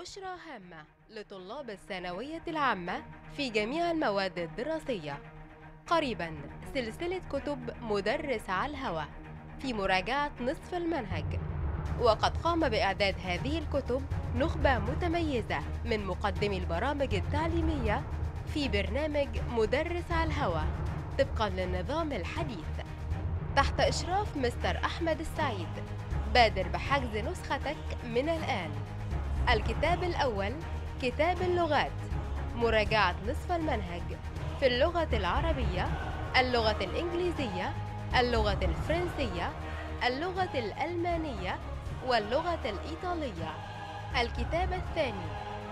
بشرى هامة لطلاب الثانوية العامة في جميع المواد الدراسية قريبا سلسلة كتب مدرس على الهوى في مراجعة نصف المنهج وقد قام بإعداد هذه الكتب نخبة متميزة من مقدمي البرامج التعليمية في برنامج مدرس على الهوى طبقا للنظام الحديث تحت إشراف مستر أحمد السعيد بادر بحجز نسختك من الآن الكتاب الأول كتاب اللغات مراجعة نصف المنهج في اللغة العربية اللغة الإنجليزية اللغة الفرنسية اللغة الألمانية واللغة الإيطالية الكتاب الثاني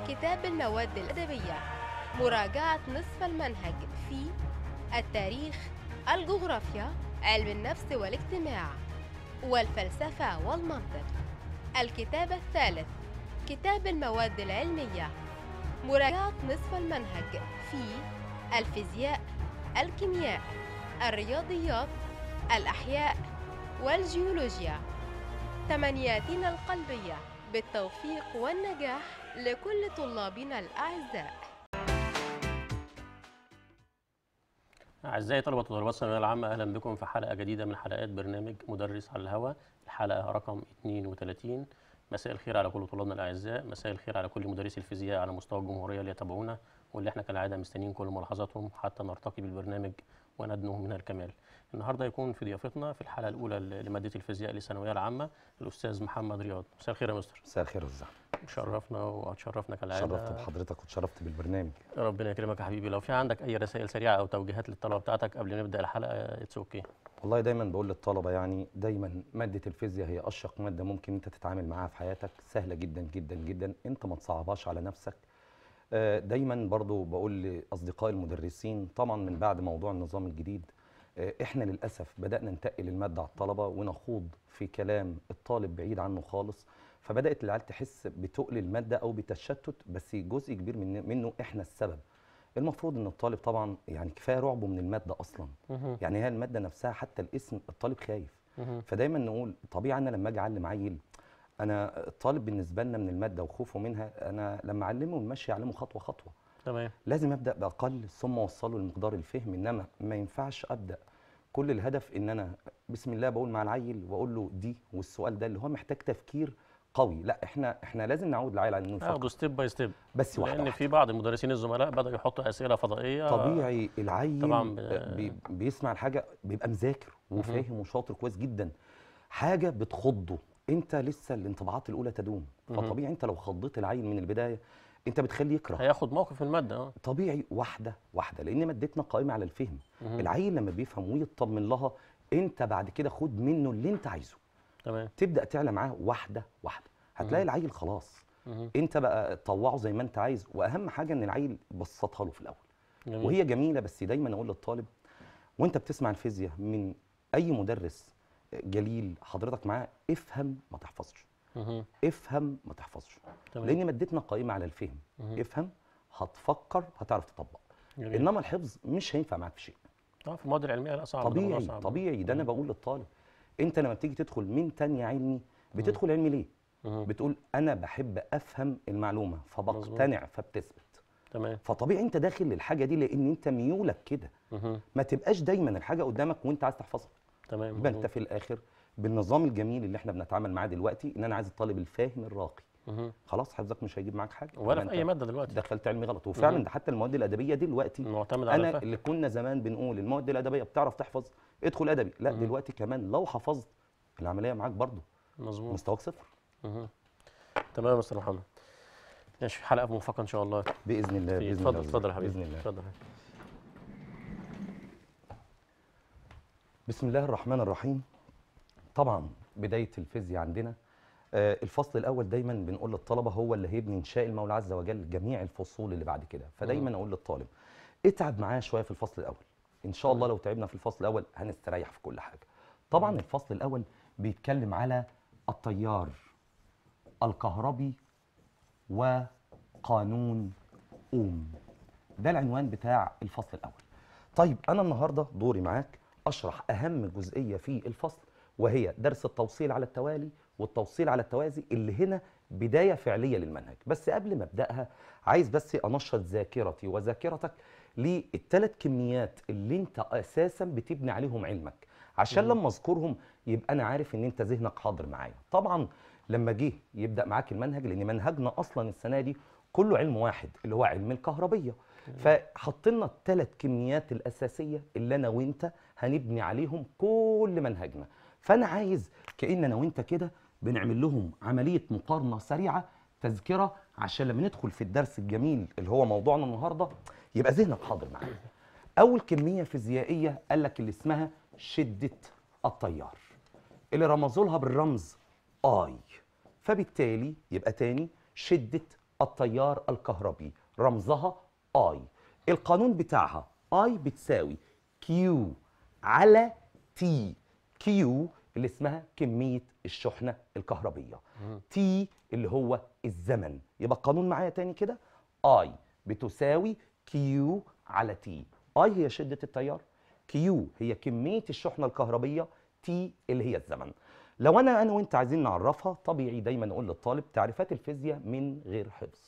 كتاب المواد الأدبية مراجعة نصف المنهج في التاريخ الجغرافيا علم النفس والاجتماع والفلسفة والمنطق الكتاب الثالث كتاب المواد العلمية مراجعة نصف المنهج في الفيزياء الكيمياء الرياضيات الأحياء والجيولوجيا تمنياتنا القلبية بالتوفيق والنجاح لكل طلابنا الأعزاء أعزائي طلبة وطلبات الثانوية العامة أهلا بكم في حلقة جديدة من حلقات برنامج مدرس على الهواء الحلقة رقم 32 مساء الخير على كل طلابنا الاعزاء مساء الخير على كل مدرسي الفيزياء على مستوى الجمهوريه اللي يتابعونا واللي احنا كالعاده مستنيين كل ملاحظاتهم حتى نرتقي بالبرنامج وندنو من الكمال النهارده يكون في ضيافتنا في الحلقه الاولى لماده الفيزياء للثانويه العامه الاستاذ محمد رياض مساء الخير يا مستر مساء الخير يا استاذ شرفنا وتشرفنا كالعاده شرفت بحضرتك وتشرفت بالبرنامج ربنا يكرمك يا حبيبي لو في عندك اي رسائل سريعه او توجيهات للطلبه بتاعتك قبل ما نبدا الحلقه اتس اوكي okay. والله دايما بقول للطلبه يعني دايما ماده الفيزياء هي اشق ماده ممكن انت تتعامل معاها في حياتك سهله جدا جدا جدا انت ما تصعبهاش على نفسك آه، دايما برضو بقول لاصدقائي المدرسين طبعا من بعد موضوع النظام الجديد آه، احنا للاسف بدانا ننتقل الماده على الطلبه ونخوض في كلام الطالب بعيد عنه خالص فبدات العيال تحس بتقل الماده او بتشتت بس جزء كبير منه احنا السبب المفروض ان الطالب طبعا يعني كفايه رعبه من الماده اصلا يعني هي الماده نفسها حتى الاسم الطالب خايف فدايما نقول طبيعي انا لما اجي اعلم عيل انا الطالب بالنسبه لنا من الماده وخوفه منها انا لما اعلمه المشي اعلمه خطوه خطوه تمام لازم ابدا باقل ثم اوصله لمقدار الفهم انما ما ينفعش ابدا كل الهدف ان انا بسم الله بقول مع العيل واقول له دي والسؤال ده اللي هو محتاج تفكير قوي لا احنا احنا لازم نعود العيله على النور ناخده ستيب باي ستيب بس واحده لان واحدة. في بعض المدرسين الزملاء بداوا يحطوا اسئله فضائيه طبيعي العيل طبعا آه، بيسمع الحاجه بيبقى مذاكر وفاهم وشاطر كويس جدا حاجه بتخضه انت لسه الانطباعات الاولى تدوم فطبيعي انت لو خضيت العيل من البدايه انت بتخليه يكره هياخد موقف الماده آه. طبيعي واحده واحده لان مادتنا قائمه على الفهم العيل لما بيفهم ويطمن لها انت بعد كده خد منه اللي انت عايزه تمام تبدا تعلى معاه واحده واحده هتلاقي العيل خلاص مم. انت بقى طوعه زي ما انت عايز واهم حاجه ان العيل بسطها له في الاول جميل. وهي جميله بس دايما اقول للطالب وانت بتسمع الفيزياء من اي مدرس جليل حضرتك معاه افهم ما تحفظش مم. افهم ما تحفظش تمام. لان مادتنا قائمه على الفهم مم. افهم هتفكر هتعرف تطبق جميل. انما الحفظ مش هينفع معاك في شيء اه في المواد العلميه لا صعب طبيعي طبيعي ده انا بقول للطالب انت لما بتيجي تدخل من تانية علمي بتدخل علمي ليه بتقول انا بحب افهم المعلومه فبقتنع فبتثبت تمام فطبيعي انت داخل للحاجه دي لان انت ميولك كده ما تبقاش دايما الحاجه قدامك وانت عايز تحفظها تمام يبقى انت في الاخر بالنظام الجميل اللي احنا بنتعامل معاه دلوقتي ان انا عايز الطالب الفاهم الراقي خلاص حفظك مش هيجيب معاك حاجه ولا في اي ماده دلوقتي دخلت علمي غلط وفعلا ده حتى المواد الادبيه دلوقتي معتمد على انا الفهم. اللي كنا زمان بنقول المواد الادبيه بتعرف تحفظ ادخل ادبي لا مم. دلوقتي كمان لو حفظت العمليه معاك برضه مظبوط مستواك صفر تمام يا مستر محمد ماشي حلقه موفقه ان شاء الله باذن الله باذن الله اتفضل يا حبيبي باذن الله اتفضل بسم الله الرحمن الرحيم طبعا بدايه الفيزياء عندنا آه، الفصل الاول دايما بنقول للطلبه هو اللي هيبني انشاء المولى عز وجل جميع الفصول اللي بعد كده فدايما اقول للطالب اتعب معايا شويه في الفصل الاول ان شاء الله لو تعبنا في الفصل الاول هنستريح في كل حاجه طبعا الفصل الاول بيتكلم على التيار الكهربي وقانون اوم ده العنوان بتاع الفصل الاول طيب انا النهارده دوري معاك اشرح اهم جزئيه في الفصل وهي درس التوصيل على التوالي والتوصيل على التوازي اللي هنا بدايه فعليه للمنهج بس قبل ما ابداها عايز بس انشط ذاكرتي وذاكرتك للتلات كميات اللي انت اساسا بتبني عليهم علمك عشان لما اذكرهم يبقى انا عارف ان انت ذهنك حاضر معايا طبعا لما جه يبدا معاك المنهج لان منهجنا اصلا السنه دي كله علم واحد اللي هو علم الكهربيه فحطينا الثلاث كميات الاساسيه اللي انا وانت هنبني عليهم كل منهجنا فانا عايز كان انا وانت كده بنعمل لهم عمليه مقارنه سريعه تذكره عشان لما ندخل في الدرس الجميل اللي هو موضوعنا النهارده يبقى ذهنك حاضر معايا اول كميه فيزيائيه قال لك اللي اسمها شده التيار اللي رمزوا لها بالرمز اي فبالتالي يبقى تاني شده التيار الكهربي رمزها اي القانون بتاعها اي بتساوي كيو على تي كيو اللي اسمها كميه الشحنه الكهربيه تي اللي هو الزمن يبقى القانون معايا تاني كده اي بتساوي كيو على تي اي هي شده التيار كيو هي كميه الشحنه الكهربيه تي اللي هي الزمن لو انا انا وانت عايزين نعرفها طبيعي دايما اقول للطالب تعريفات الفيزياء من غير حفظ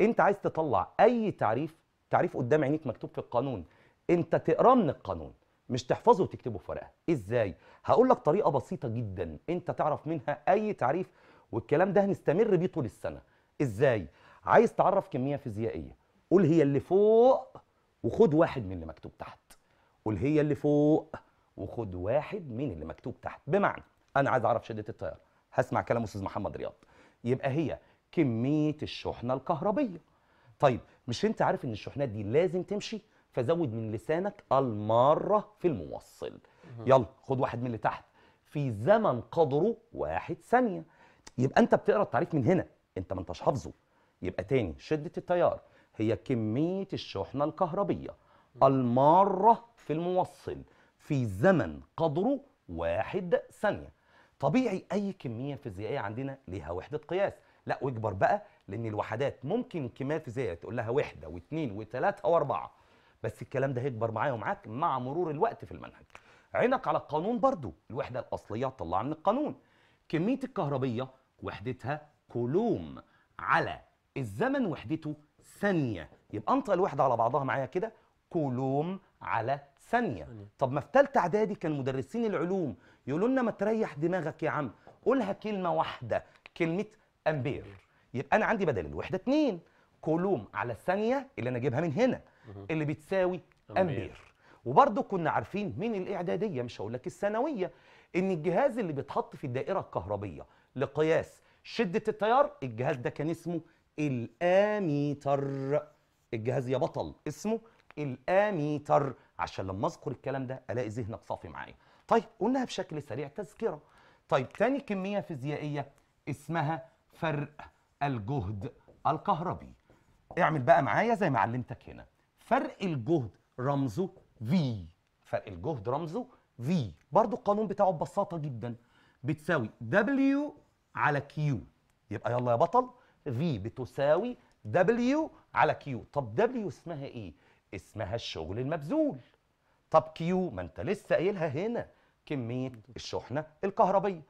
انت عايز تطلع اي تعريف تعريف قدام عينيك مكتوب في القانون انت تقراه من القانون مش تحفظه وتكتبه في ورقه ازاي هقول لك طريقه بسيطه جدا انت تعرف منها اي تعريف والكلام ده هنستمر بيه طول السنه ازاي عايز تعرف كميه فيزيائيه قول هي اللي فوق وخد واحد من اللي مكتوب تحت قول هي اللي فوق وخد واحد من اللي مكتوب تحت بمعنى انا عايز اعرف شده التيار هسمع كلام استاذ محمد رياض يبقى هي كميه الشحنه الكهربيه طيب مش انت عارف ان الشحنات دي لازم تمشي فزود من لسانك الماره في الموصل يلا خد واحد من اللي تحت في زمن قدره واحد ثانيه يبقى انت بتقرا التعريف من هنا انت ما انتش حافظه يبقى تاني شده التيار هي كمية الشحنة الكهربية المارة في الموصل في زمن قدره واحد ثانية طبيعي أي كمية فيزيائية عندنا ليها وحدة قياس لا واكبر بقى لأن الوحدات ممكن كمية فيزيائية تقول لها وحدة واثنين وثلاثة وأربعة بس الكلام ده هيكبر معايا ومعاك مع مرور الوقت في المنهج عينك على القانون برضو الوحدة الأصلية تطلع من القانون كمية الكهربية وحدتها كولوم على الزمن وحدته ثانية يبقى انطق الوحدة على بعضها معايا كده كولوم على ثانية طب ما في تالتة إعدادي كان مدرسين العلوم يقولوا لنا ما تريح دماغك يا عم قولها كلمة واحدة كلمة أمبير يبقى أنا عندي بدل الوحدة اتنين كولوم على الثانية اللي أنا أجيبها من هنا اللي بتساوي أمبير وبرضه كنا عارفين من الإعدادية مش هقول لك الثانوية إن الجهاز اللي بيتحط في الدائرة الكهربية لقياس شدة التيار الجهاز ده كان اسمه الاميتر الجهاز يا بطل اسمه الاميتر عشان لما اذكر الكلام ده الاقي ذهنك صافي معايا طيب قلناها بشكل سريع تذكره طيب تاني كميه فيزيائيه اسمها فرق الجهد الكهربي اعمل بقى معايا زي ما علمتك هنا فرق الجهد رمزه V فرق الجهد رمزه V برضو القانون بتاعه ببساطه جدا بتساوي W على Q يبقى يلا يا بطل V بتساوي W على Q طب W اسمها ايه؟ اسمها الشغل المبذول طب Q ما انت لسه قايلها هنا كمية الشحنة الكهربية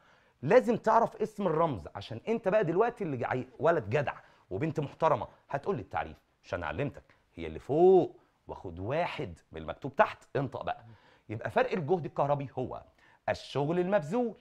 لازم تعرف اسم الرمز عشان انت بقى دلوقتي اللي ولد جدع وبنت محترمة هتقول لي التعريف عشان علمتك هي اللي فوق واخد واحد من المكتوب تحت انطق بقى يبقى فرق الجهد الكهربي هو الشغل المبذول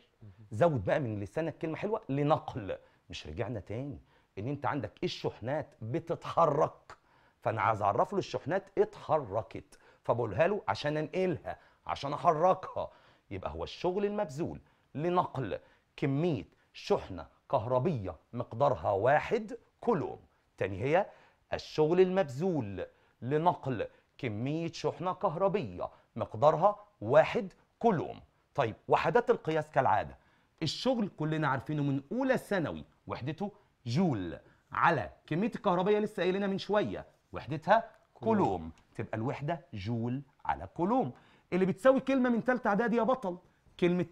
زود بقى من لسانك كلمة حلوة لنقل مش رجعنا تاني ان انت عندك الشحنات بتتحرك فانا عايز اعرف له الشحنات اتحركت فبقولها له عشان انقلها عشان احركها يبقى هو الشغل المبذول لنقل كميه شحنه كهربيه مقدارها واحد كولوم تاني هي الشغل المبذول لنقل كميه شحنه كهربيه مقدارها واحد كولوم طيب وحدات القياس كالعاده الشغل كلنا عارفينه من اولى ثانوي وحدته جول على كميه الكهربيه لسه قايلينها من شويه وحدتها كولوم. تبقى الوحده جول على كولوم اللي بتساوي كلمه من ثالثه اعدادي يا بطل كلمه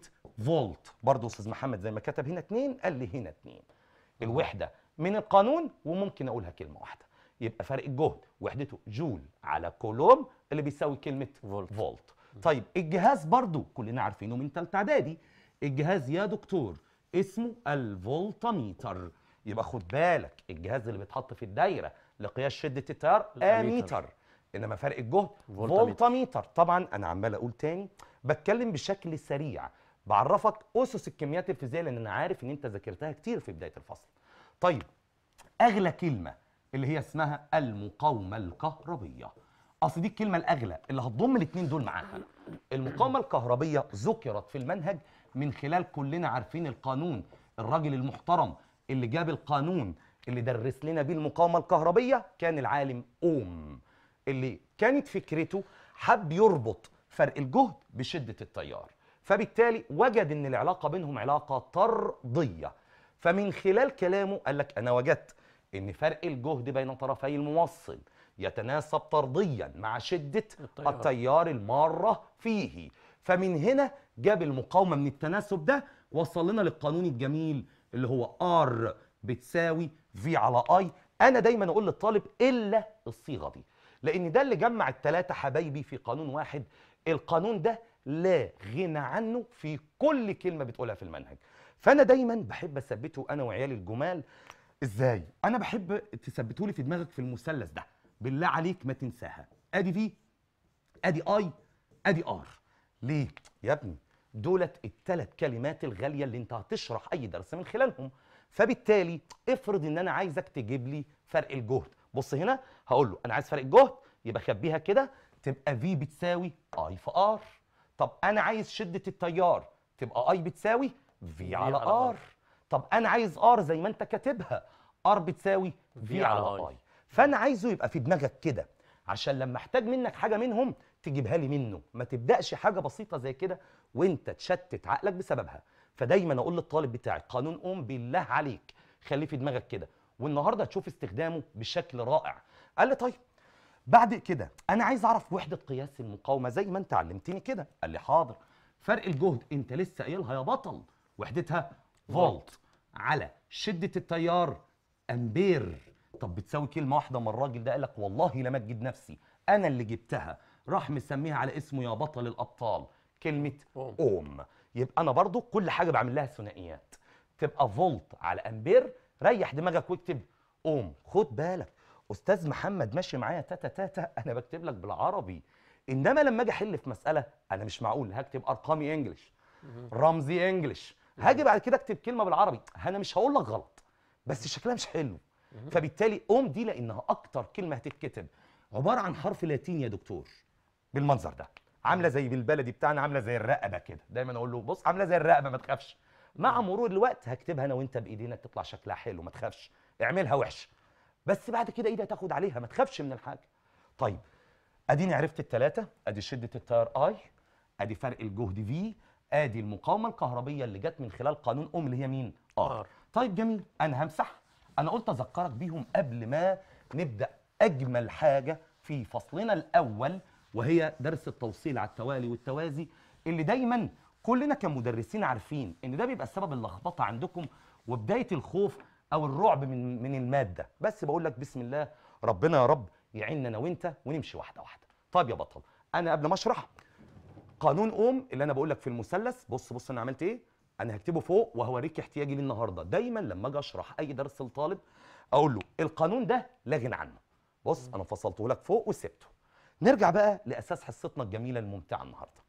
فولت برضه استاذ محمد زي ما كتب هنا اتنين قال لي هنا اتنين الوحده من القانون وممكن اقولها كلمه واحده يبقى فرق الجهد وحدته جول على كولوم اللي بيساوي كلمه فولت, فولت. طيب الجهاز برضه كلنا عارفينه من ثالثه اعدادي الجهاز يا دكتور اسمه الفولتميتر يبقى خد بالك الجهاز اللي بيتحط في الدايره لقياس شده التيار اميتر انما فرق الجهد فولتاميتر طبعا انا عمال اقول تاني بتكلم بشكل سريع بعرفك اسس الكميات الفيزيائيه لان انا عارف ان انت ذاكرتها كتير في بدايه الفصل طيب اغلى كلمه اللي هي اسمها المقاومه الكهربيه اصل دي الكلمه الاغلى اللي هتضم الاثنين دول معاها المقاومه الكهربيه ذكرت في المنهج من خلال كلنا عارفين القانون الراجل المحترم اللي جاب القانون اللي درس لنا بيه المقاومه الكهربيه كان العالم اوم اللي كانت فكرته حب يربط فرق الجهد بشده التيار فبالتالي وجد ان العلاقه بينهم علاقه طرديه فمن خلال كلامه قال لك انا وجدت ان فرق الجهد بين طرفي الموصل يتناسب طرديا مع شده التيار, التيار الماره فيه فمن هنا جاب المقاومه من التناسب ده وصلنا للقانون الجميل اللي هو ار بتساوي في على اي انا دايما اقول للطالب الا الصيغه دي لان ده اللي جمع الثلاثه حبايبي في قانون واحد القانون ده لا غنى عنه في كل كلمه بتقولها في المنهج فانا دايما بحب اثبته انا وعيالي الجمال ازاي انا بحب تثبته لي في دماغك في المثلث ده بالله عليك ما تنساها ادي في ادي اي ادي ار ليه يا ابني دولت الثلاث كلمات الغاليه اللي انت هتشرح اي درس من خلالهم فبالتالي افرض ان انا عايزك تجيب لي فرق الجهد بص هنا هقول له انا عايز فرق الجهد يبقى خبيها كده تبقى في بتساوي اي في ار طب انا عايز شده التيار تبقى اي بتساوي في على ار طب انا عايز ار زي ما انت كاتبها ار بتساوي في على اي فانا عايزه يبقى في دماغك كده عشان لما احتاج منك حاجه منهم تجيبها لي منه ما تبداش حاجه بسيطه زي كده وانت تشتت عقلك بسببها فدايما اقول للطالب بتاعي قانون ام بالله عليك خليه في دماغك كده والنهارده هتشوف استخدامه بشكل رائع قال لي طيب بعد كده انا عايز اعرف وحده قياس المقاومه زي ما انت علمتني كده قال لي حاضر فرق الجهد انت لسه قايلها يا بطل وحدتها فولت على شده التيار امبير طب بتساوي كلمه واحده ما الراجل ده قال لك والله لمجد اجد نفسي انا اللي جبتها راح مسميها على اسمه يا بطل الابطال كلمه أوم. اوم يبقى انا برضو كل حاجه بعمل لها ثنائيات تبقى فولت على امبير ريح دماغك واكتب اوم خد بالك استاذ محمد ماشي معايا تاتا تاتا انا بكتب لك بالعربي انما لما اجي احل في مساله انا مش معقول هكتب ارقامي انجلش رمزي انجلش هاجي بعد كده اكتب كلمه بالعربي انا مش هقول لك غلط بس شكلها مش حلو فبالتالي اوم دي لانها اكتر كلمه هتتكتب عباره عن حرف لاتيني يا دكتور بالمنظر ده عامله زي بالبلدي بتاعنا عامله زي الرقبه كده دايما اقول له بص عامله زي الرقبه ما تخافش مع مرور الوقت هكتبها انا وانت بايدينا تطلع شكلها حلو ما تخافش اعملها وحش بس بعد كده ايدي تاخد عليها ما تخافش من الحاجه طيب اديني عرفت الثلاثه ادي شده التيار اي ادي فرق الجهد في ادي المقاومه الكهربيه اللي جت من خلال قانون ام اللي هي مين ار طيب جميل انا همسح انا قلت اذكرك بيهم قبل ما نبدا اجمل حاجه في فصلنا الاول وهي درس التوصيل على التوالي والتوازي اللي دايما كلنا كمدرسين عارفين ان ده بيبقى سبب اللخبطه عندكم وبدايه الخوف او الرعب من من الماده بس بقول لك بسم الله ربنا يا رب يعيننا انا وانت ونمشي واحده واحده طيب يا بطل انا قبل ما اشرح قانون اوم اللي انا بقول لك في المثلث بص بص انا عملت ايه انا هكتبه فوق وهوريك احتياجي ليه النهارده دايما لما اجي اشرح اي درس لطالب اقول له القانون ده لا غنى عنه بص انا فصلته لك فوق وسبته نرجع بقى لاساس حصتنا الجميله الممتعه النهارده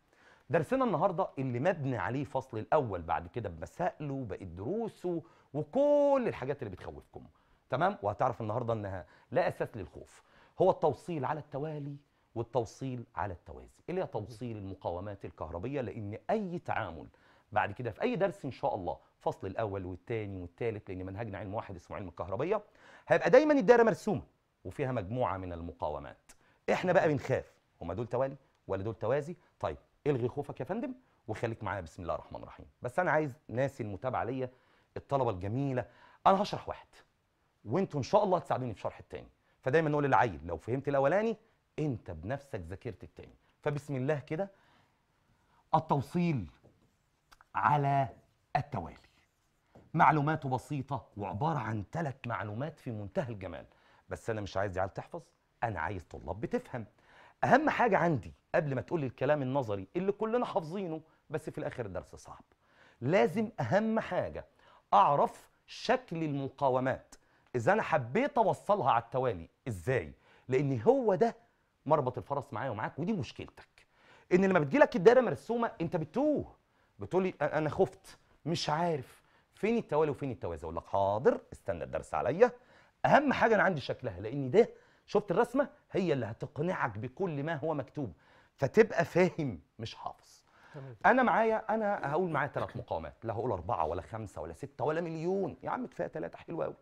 درسنا النهارده اللي مبني عليه فصل الاول بعد كده بمسائله وبقيه دروسه وكل الحاجات اللي بتخوفكم تمام وهتعرف النهارده انها لا اساس للخوف هو التوصيل على التوالي والتوصيل على التوازي اللي هي توصيل المقاومات الكهربيه لان اي تعامل بعد كده في اي درس ان شاء الله فصل الاول والثاني والثالث لان منهجنا علم واحد اسمه علم الكهربيه هيبقى دايما الدايره مرسومه وفيها مجموعه من المقاومات احنا بقى بنخاف هما دول توالي ولا دول توازي طيب الغي خوفك يا فندم وخليك معانا بسم الله الرحمن الرحيم بس انا عايز ناس المتابعه ليا الطلبه الجميله انا هشرح واحد وانتوا ان شاء الله هتساعدوني في شرح التاني فدايما نقول للعيل لو فهمت الاولاني انت بنفسك ذاكرت التاني فبسم الله كده التوصيل على التوالي معلوماته بسيطه وعباره عن ثلاث معلومات في منتهى الجمال بس انا مش عايز العيال تحفظ انا عايز طلاب بتفهم اهم حاجه عندي قبل ما تقول الكلام النظري اللي كلنا حافظينه بس في الاخر الدرس صعب لازم اهم حاجه اعرف شكل المقاومات اذا انا حبيت اوصلها على التوالي ازاي لان هو ده مربط الفرس معايا ومعاك ودي مشكلتك ان لما بتجيلك الدايره مرسومه انت بتوه بتقولي انا خفت مش عارف فين التوالي وفين التوازي اقول لك حاضر استنى الدرس عليا اهم حاجه انا عندي شكلها لان ده شفت الرسمه هي اللي هتقنعك بكل ما هو مكتوب فتبقى فاهم مش حافظ انا معايا انا هقول معايا ثلاث مقامات لا هقول اربعه ولا خمسه ولا سته ولا مليون يا عم كفايه ثلاثه حلوه قوي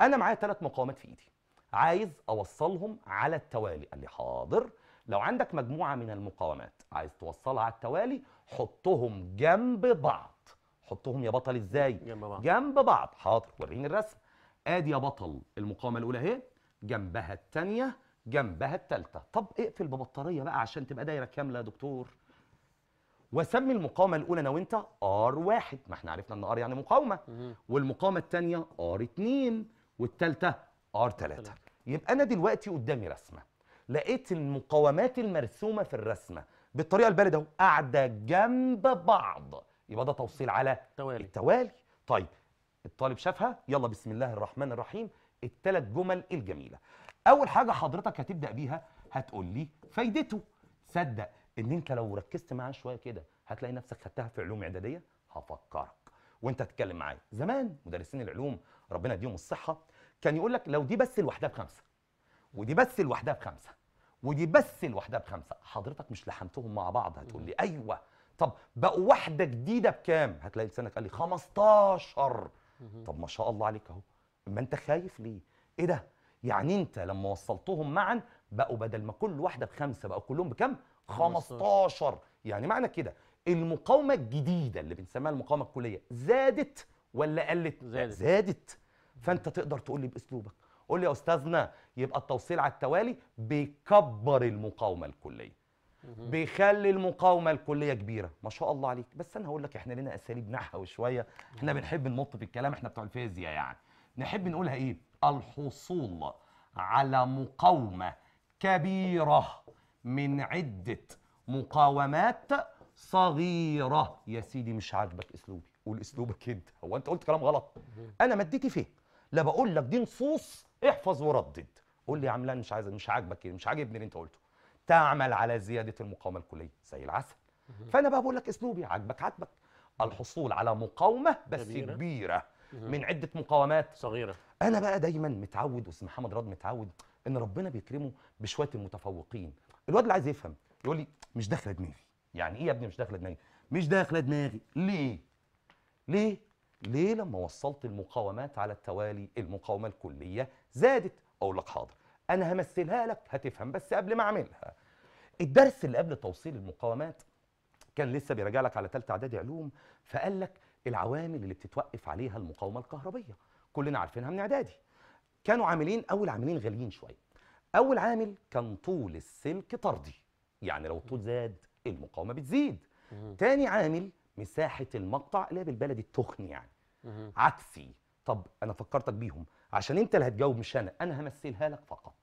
انا معايا ثلاث مقامات في ايدي عايز اوصلهم على التوالي قال لي حاضر لو عندك مجموعه من المقاومات عايز توصلها على التوالي حطهم جنب بعض حطهم يا بطل ازاي جنب بعض جنب بعض حاضر وريني الرسم ادي يا بطل المقاومه الاولى اهي جنبها التانية جنبها التالتة طب اقفل ببطارية بقى عشان تبقى دايرة كاملة يا دكتور واسمي المقاومة الأولى أنا وأنت ار واحد ما احنا عرفنا إن ار يعني مقاومة والمقاومة التانية ار اتنين والتالتة ار تلاتة يبقى أنا دلوقتي قدامي رسمة لقيت المقاومات المرسومة في الرسمة بالطريقة الباردة أهو قاعدة جنب بعض يبقى ده توصيل على التوالي التوالي طيب الطالب شافها يلا بسم الله الرحمن الرحيم الثلاث جمل الجميله اول حاجه حضرتك هتبدا بيها هتقول لي فايدته صدق ان انت لو ركزت معاه شويه كده هتلاقي نفسك خدتها في علوم اعداديه هفكرك وانت تتكلم معايا زمان مدرسين العلوم ربنا يديهم الصحه كان يقول لك لو دي بس لوحدها بخمسه ودي بس لوحدها بخمسه ودي بس لوحدها بخمسه حضرتك مش لحمتهم مع بعض هتقول لي ايوه طب بقوا واحده جديده بكام هتلاقي لسانك قال لي 15 طب ما شاء الله عليك اهو ما انت خايف ليه ايه ده يعني انت لما وصلتهم معا بقوا بدل ما كل واحده بخمسه بقوا كلهم بكم 15 يعني معنى كده المقاومه الجديده اللي بنسميها المقاومه الكليه زادت ولا قلت زادت, زادت. فانت تقدر تقول لي باسلوبك قول لي يا استاذنا يبقى التوصيل على التوالي بيكبر المقاومه الكليه بيخلي المقاومه الكليه كبيره ما شاء الله عليك بس انا هقول لك احنا لنا اساليب نحو شويه احنا بنحب ننط في الكلام احنا بتوع الفيزياء يعني نحب نقولها ايه الحصول على مقاومه كبيره من عده مقاومات صغيره يا سيدي مش عاجبك اسلوبي قول اسلوبك انت هو انت قلت كلام غلط انا اديتي فين لا بقول لك دي نصوص احفظ وردد قول لي يا عم لا مش عايز مش عاجبك إيه؟ مش عاجبني اللي انت قلته تعمل على زياده المقاومه الكليه زي العسل فانا بقى بقول لك اسلوبي عاجبك عاجبك الحصول على مقاومه بس كبيره, كبيرة. من عده مقاومات صغيره انا بقى دايما متعود استاذ محمد راد متعود ان ربنا بيكرمه بشويه المتفوقين الواد اللي عايز يفهم يقول لي مش داخله دماغي يعني ايه يا ابني مش داخله دماغي مش داخله دماغي ليه ليه ليه لما وصلت المقاومات على التوالي المقاومه الكليه زادت اقول لك حاضر انا همثلها لك هتفهم بس قبل ما اعملها الدرس اللي قبل توصيل المقاومات كان لسه بيراجع لك على ثالثه اعدادي علوم فقال لك العوامل اللي بتتوقف عليها المقاومه الكهربيه كلنا عارفينها من اعدادي كانوا عاملين اول عاملين غاليين شويه اول عامل كان طول السلك طردي يعني لو الطول زاد المقاومه بتزيد تاني عامل مساحه المقطع اللي هي بالبلدي التخن يعني عكسي طب انا فكرتك بيهم عشان انت اللي هتجاوب مش انا انا همثلها لك فقط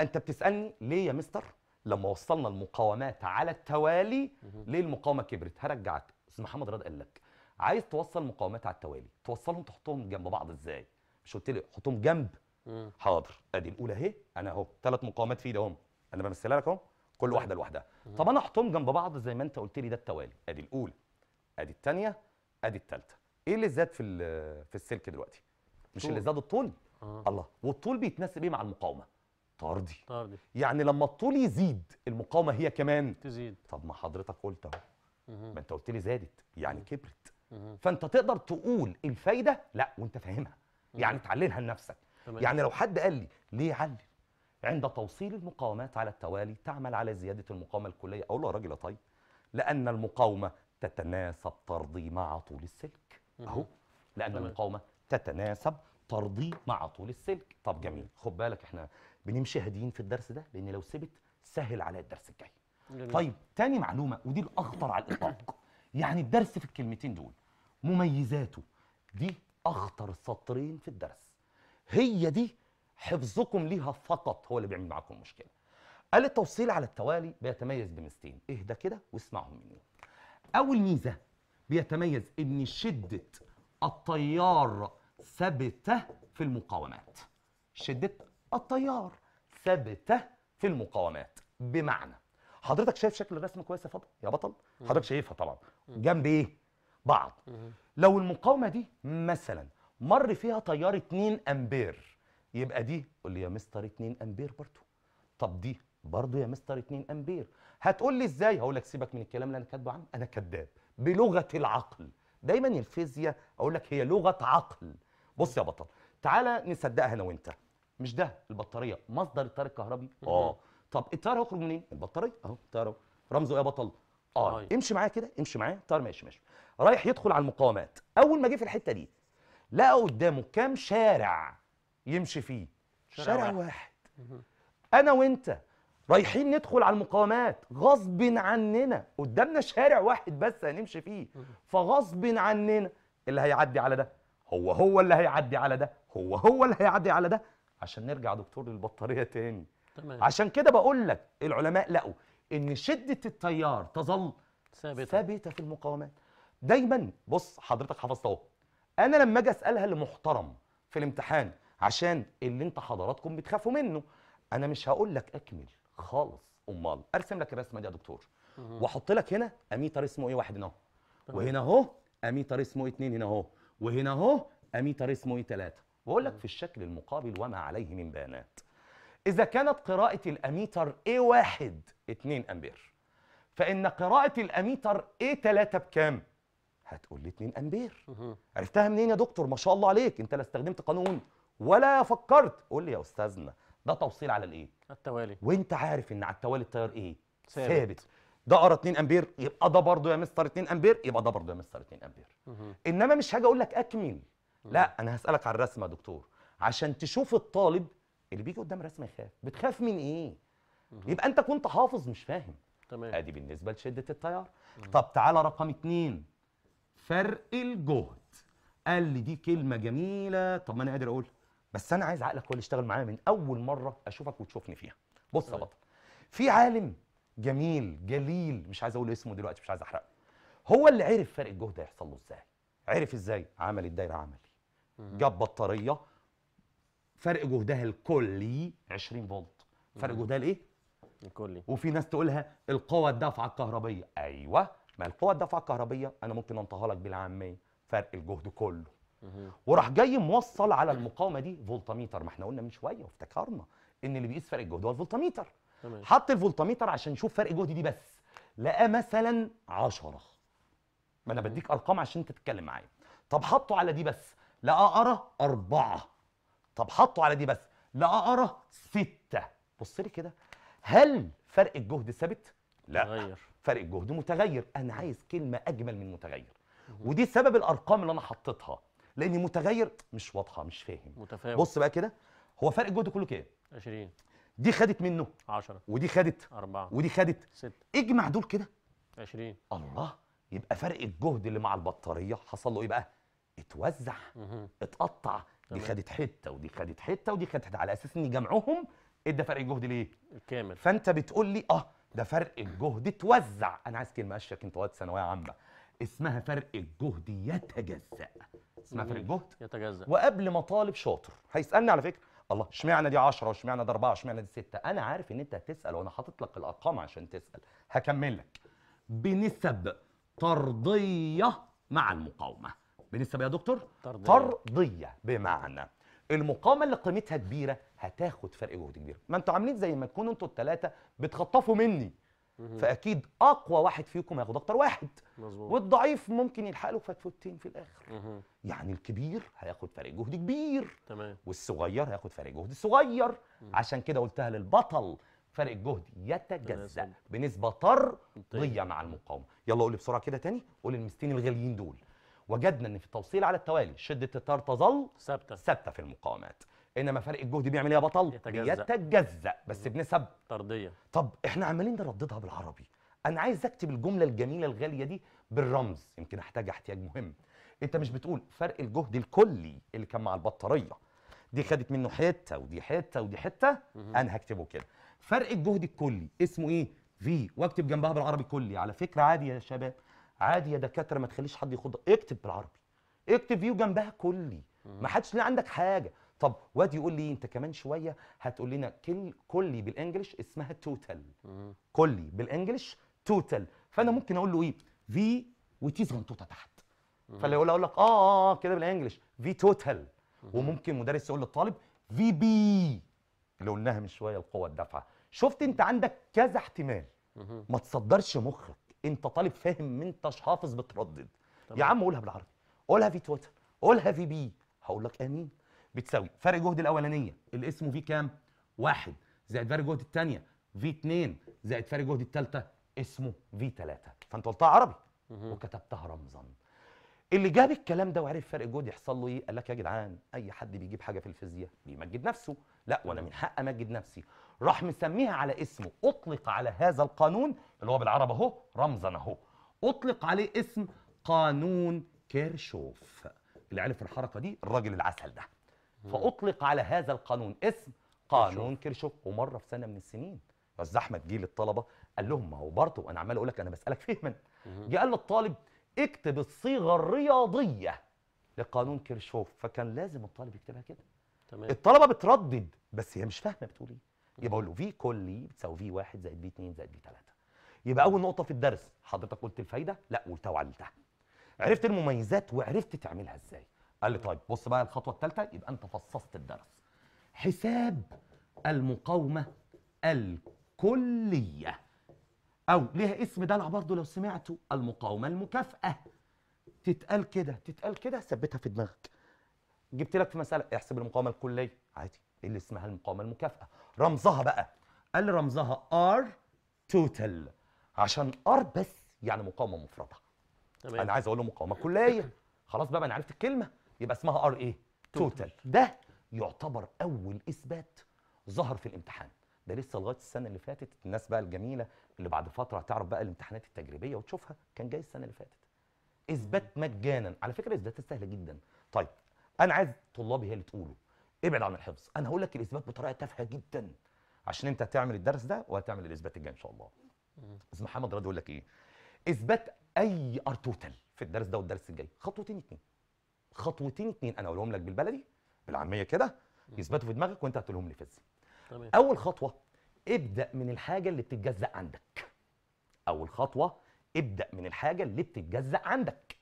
انت بتسالني ليه يا مستر لما وصلنا المقاومات على التوالي ليه المقاومه كبرت هرجعك استاذ محمد راد قال لك عايز توصل مقاومات على التوالي توصلهم تحطهم جنب بعض ازاي مش قلت لي حطهم جنب مم. حاضر ادي الاولى اهي انا اهو ثلاث مقاومات في ايدي اهم انا بمثلها لك اهو كل واحده لوحدها طب انا احطهم جنب بعض زي ما انت قلت لي ده التوالي ادي الاولى ادي الثانيه ادي الثالثه ايه اللي زاد في في السلك دلوقتي مش طول. اللي زاد الطول آه. الله والطول بيتناسب ايه مع المقاومه طردي طردي يعني لما الطول يزيد المقاومه هي كمان تزيد طب ما حضرتك قلت اهو ما انت قلت لي زادت يعني كبرت فانت تقدر تقول الفايده لا وانت فاهمها يعني تعللها لنفسك يعني لو حد قال لي ليه علل عند توصيل المقاومات على التوالي تعمل على زياده المقاومه الكليه اقول له يا راجل طيب لان المقاومه تتناسب ترضي مع طول السلك اهو لان المقاومه تتناسب ترضي مع طول السلك طب جميل خد بالك احنا بنمشي هاديين في الدرس ده لان لو سبت سهل على الدرس الجاي جميل. طيب تاني معلومه ودي الاخطر على الاطلاق يعني الدرس في الكلمتين دول مميزاته دي اخطر سطرين في الدرس هي دي حفظكم ليها فقط هو اللي بيعمل معاكم مشكله قال التوصيل على التوالي بيتميز بميزتين اهدى كده واسمعهم مني اول ميزه بيتميز ان شده التيار ثابته في المقاومات شده التيار ثابته في المقاومات بمعنى حضرتك شايف شكل الرسمه كويسه يا فضل يا بطل حضرتك شايفها طبعا جنب ايه بعض لو المقاومه دي مثلا مر فيها تيار 2 امبير يبقى دي قول لي يا مستر 2 امبير برضو طب دي برضو يا مستر 2 امبير هتقول لي ازاي هقول لك سيبك من الكلام اللي انا كاتبه عنه انا كذاب بلغه العقل دايما الفيزياء اقول لك هي لغه عقل بص يا بطل تعالى نصدقها انا وانت مش ده البطاريه مصدر التيار الكهربي اه طب التيار هيخرج منين البطاريه اهو التيار رمزه ايه يا بطل اه طيب. امشي معايا كده امشي معايا طيب ماشي ماشي رايح يدخل على المقاومات اول ما جه في الحته دي لقى قدامه كام شارع يمشي فيه شارع, شارع واحد, واحد. انا وانت رايحين ندخل على المقاومات غصب عننا قدامنا شارع واحد بس هنمشي فيه فغصب عننا اللي هيعدي على ده هو هو اللي هيعدي على ده هو هو اللي هيعدي على ده عشان نرجع دكتور للبطاريه تاني تمام. عشان كده بقول لك العلماء لقوا ان شده التيار تظل ثابته ثابته في المقاومات دايما بص حضرتك حفظت اهو انا لما اجي اسالها لمحترم في الامتحان عشان اللي انت حضراتكم بتخافوا منه انا مش هقول لك اكمل خالص امال ارسم لك الرسمه دي يا دكتور واحط لك هنا اميتر اسمه ايه واحد هنا اهو وهنا اهو اميتر اسمه ايه اتنين هنا اهو وهنا اهو اميتر اسمه ايه ثلاثه واقول لك في الشكل المقابل وما عليه من بيانات إذا كانت قراءة الأميتر A1 2 أمبير فإن قراءة الأميتر A3 بكام؟ هتقول لي 2 أمبير عرفتها منين يا دكتور؟ ما شاء الله عليك أنت لا استخدمت قانون ولا فكرت قول لي يا أستاذنا ده توصيل على الإيه؟ التوالي وأنت عارف إن على التوالي التيار إيه؟ ثابت, ثابت. ده قرا 2 امبير يبقى ده برضه يا مستر 2 امبير يبقى ده برضه يا مستر 2 امبير انما مش هاجي اقول لك اكمل لا انا هسالك على الرسمه يا دكتور عشان تشوف الطالب اللي بيجي قدام رسمه يخاف بتخاف من ايه يبقى انت كنت حافظ مش فاهم تمام ادي بالنسبه لشده التيار طب تعالى رقم اتنين فرق الجهد قال لي دي كلمه جميله طب ما انا قادر اقول بس انا عايز عقلك هو اللي اشتغل معايا من اول مره اشوفك وتشوفني فيها بص يا طيب. بطل في عالم جميل جليل مش عايز اقول اسمه دلوقتي مش عايز احرقه هو اللي عرف فرق الجهد هيحصل له ازاي عرف ازاي عمل الدايره عملي جاب بطاريه فرق جهدها الكلي 20 فولت فرق جهدها الايه الكلي وفي ناس تقولها القوه الدافعه الكهربيه ايوه ما القوه الدافعه الكهربيه انا ممكن انطها لك بالعاميه فرق الجهد كله وراح جاي موصل على المقاومه دي فولتميتر ما احنا قلنا من شويه وافتكرنا ان اللي بيقيس فرق الجهد هو الفولتميتر حط الفولتميتر عشان نشوف فرق جهد دي بس لقى مثلا 10 ما انا بديك ارقام عشان تتكلم معايا طب حطه على دي بس لقى ارى 4 طب حطه على دي بس لا اقرا ستة بص لي كده هل فرق الجهد ثابت لا متغير. فرق الجهد متغير انا عايز كلمه اجمل من متغير ودي سبب الارقام اللي انا حطيتها لان متغير مش واضحه مش فاهم متفاهم بص بقى كده هو فرق الجهد كله كام 20 دي خدت منه 10 ودي خدت 4 ودي خدت 6 اجمع دول كده 20 الله يبقى فرق الجهد اللي مع البطاريه حصل له ايه بقى اتوزع اتقطع دي خدت حته ودي خدت حته ودي خدت حته على اساس ان جمعهم ادى فرق الجهد ليه؟ كامل فانت بتقول لي اه ده فرق الجهد اتوزع انا عايز كلمه اشيك انت وقت ثانويه عامه اسمها فرق الجهد يتجزأ اسمها فرق الجهد يتجزأ وقبل ما طالب شاطر هيسألني على فكرة الله اشمعنى دي 10 واشمعنى دي 4 واشمعنى دي 6 انا عارف ان انت هتسأل وانا حاطط لك الارقام عشان تسأل هكمل لك بنسب طردية مع المقاومة بنسبه يا دكتور طردية. طرديه بمعنى المقاومه اللي قيمتها كبيره هتاخد فرق جهد كبير ما انتوا عاملين زي ما تكونوا انتوا الثلاثه بتخطفوا مني فاكيد اقوى واحد فيكم هياخد اكتر واحد مزبوط. والضعيف ممكن يلحق له فتفوتين في الاخر يعني الكبير هياخد فرق جهد كبير تمام والصغير هياخد فرق جهد صغير عشان كده قلتها للبطل فرق الجهد يتجزا بنسبه طرديه طيب. مع المقاومه يلا قولي بسرعه كده تاني قول المستين الغاليين دول وجدنا ان في التوصيل على التوالي شده التيار تظل ثابته ثابته في المقاومات انما فرق الجهد بيعمل ايه يا بطل يتجزأ. يتجزأ بس بنسب طرديه طب احنا عمالين نرددها بالعربي انا عايز اكتب الجمله الجميله الغاليه دي بالرمز يمكن احتاج احتياج مهم انت مش بتقول فرق الجهد الكلي اللي كان مع البطاريه دي خدت منه حته ودي حته ودي حته انا هكتبه كده فرق الجهد الكلي اسمه ايه في واكتب جنبها بالعربي كلي على فكره عادي يا شباب عادي يا دكاتره ما تخليش حد يخض اكتب بالعربي اكتب فيو جنبها كلي ما حدش ليه عندك حاجه طب واد يقول لي انت كمان شويه هتقول لنا كل كلي بالانجلش اسمها توتال كلي بالانجلش توتال فانا ممكن اقول له ايه في وتي صغنطوطه تحت فاللي يقول لك لك آه،, اه اه كده بالانجلش في توتال وممكن مدرس يقول للطالب في بي اللي قلناها من شويه القوه الدافعه شفت انت عندك كذا احتمال ما تصدرش مخك انت طالب فاهم ما انتش حافظ بتردد طبعا. يا عم قولها بالعربي قولها في تويتر قولها في بي هقول لك امين بتساوي فرق جهد الاولانيه اللي اسمه في كام واحد زائد فرق جهد الثانيه في 2 زائد فرق جهد الثالثه اسمه في 3 فانت قلتها عربي وكتبتها رمزا اللي جاب الكلام ده وعرف فرق جهد يحصل له ايه قال لك يا جدعان اي حد بيجيب حاجه في الفيزياء بيمجد نفسه لا وانا من حق امجد نفسي راح مسميها على اسمه اطلق على هذا القانون اللي هو بالعربي اهو رمزا اهو اطلق عليه اسم قانون كيرشوف اللي عرف الحركه دي الراجل العسل ده فاطلق على هذا القانون اسم قانون كيرشوف ومره في سنه من السنين بس احمد جه للطلبه قال لهم ما هو برضه انا عمال اقول لك انا بسالك فهما جه قال للطالب اكتب الصيغه الرياضيه لقانون كيرشوف فكان لازم الطالب يكتبها كده تمام الطلبه بتردد بس هي مش فاهمه بتقول ايه يبقى اقول له في ي e بتساوي في 1 زائد في 2 زائد في 3 يبقى اول نقطه في الدرس حضرتك قلت الفايده لا قلتها وعللتها عرفت المميزات وعرفت تعملها ازاي قال لي طيب بص بقى الخطوه الثالثه يبقى انت فصصت الدرس حساب المقاومه الكليه او ليها اسم دلع برضه لو سمعته المقاومه المكافاه تتقال كده تتقال كده ثبتها في دماغك جبت لك في مساله احسب المقاومه الكليه عادي إيه اللي اسمها المقاومه المكافاه رمزها بقى قال رمزها ار توتال عشان ار بس يعني مقاومه مفرده تمام انا عايز اقول له مقاومه كليه خلاص بقى انا عرفت الكلمه يبقى اسمها ار ايه توتال ده يعتبر اول اثبات ظهر في الامتحان ده لسه لغايه السنه اللي فاتت الناس بقى الجميله اللي بعد فتره هتعرف بقى الامتحانات التجريبيه وتشوفها كان جاي السنه اللي فاتت اثبات مجانا على فكره اثباتات سهله جدا طيب انا عايز طلابي هي اللي تقوله ابعد عن الحفظ انا هقول لك الاثبات بطريقه تافهه جدا عشان انت تعمل الدرس ده وهتعمل الاثبات الجاي ان شاء الله بس محمد راضي يقول لك ايه اثبات اي ار توتال في الدرس ده والدرس الجاي خطوتين اتنين خطوتين اتنين انا اقولهم لك بالبلدي بالعاميه كده يثبتوا في دماغك وانت هتقولهم لي في تمام اول خطوه ابدا من الحاجه اللي بتتجزأ عندك اول خطوه ابدا من الحاجه اللي بتتجزأ عندك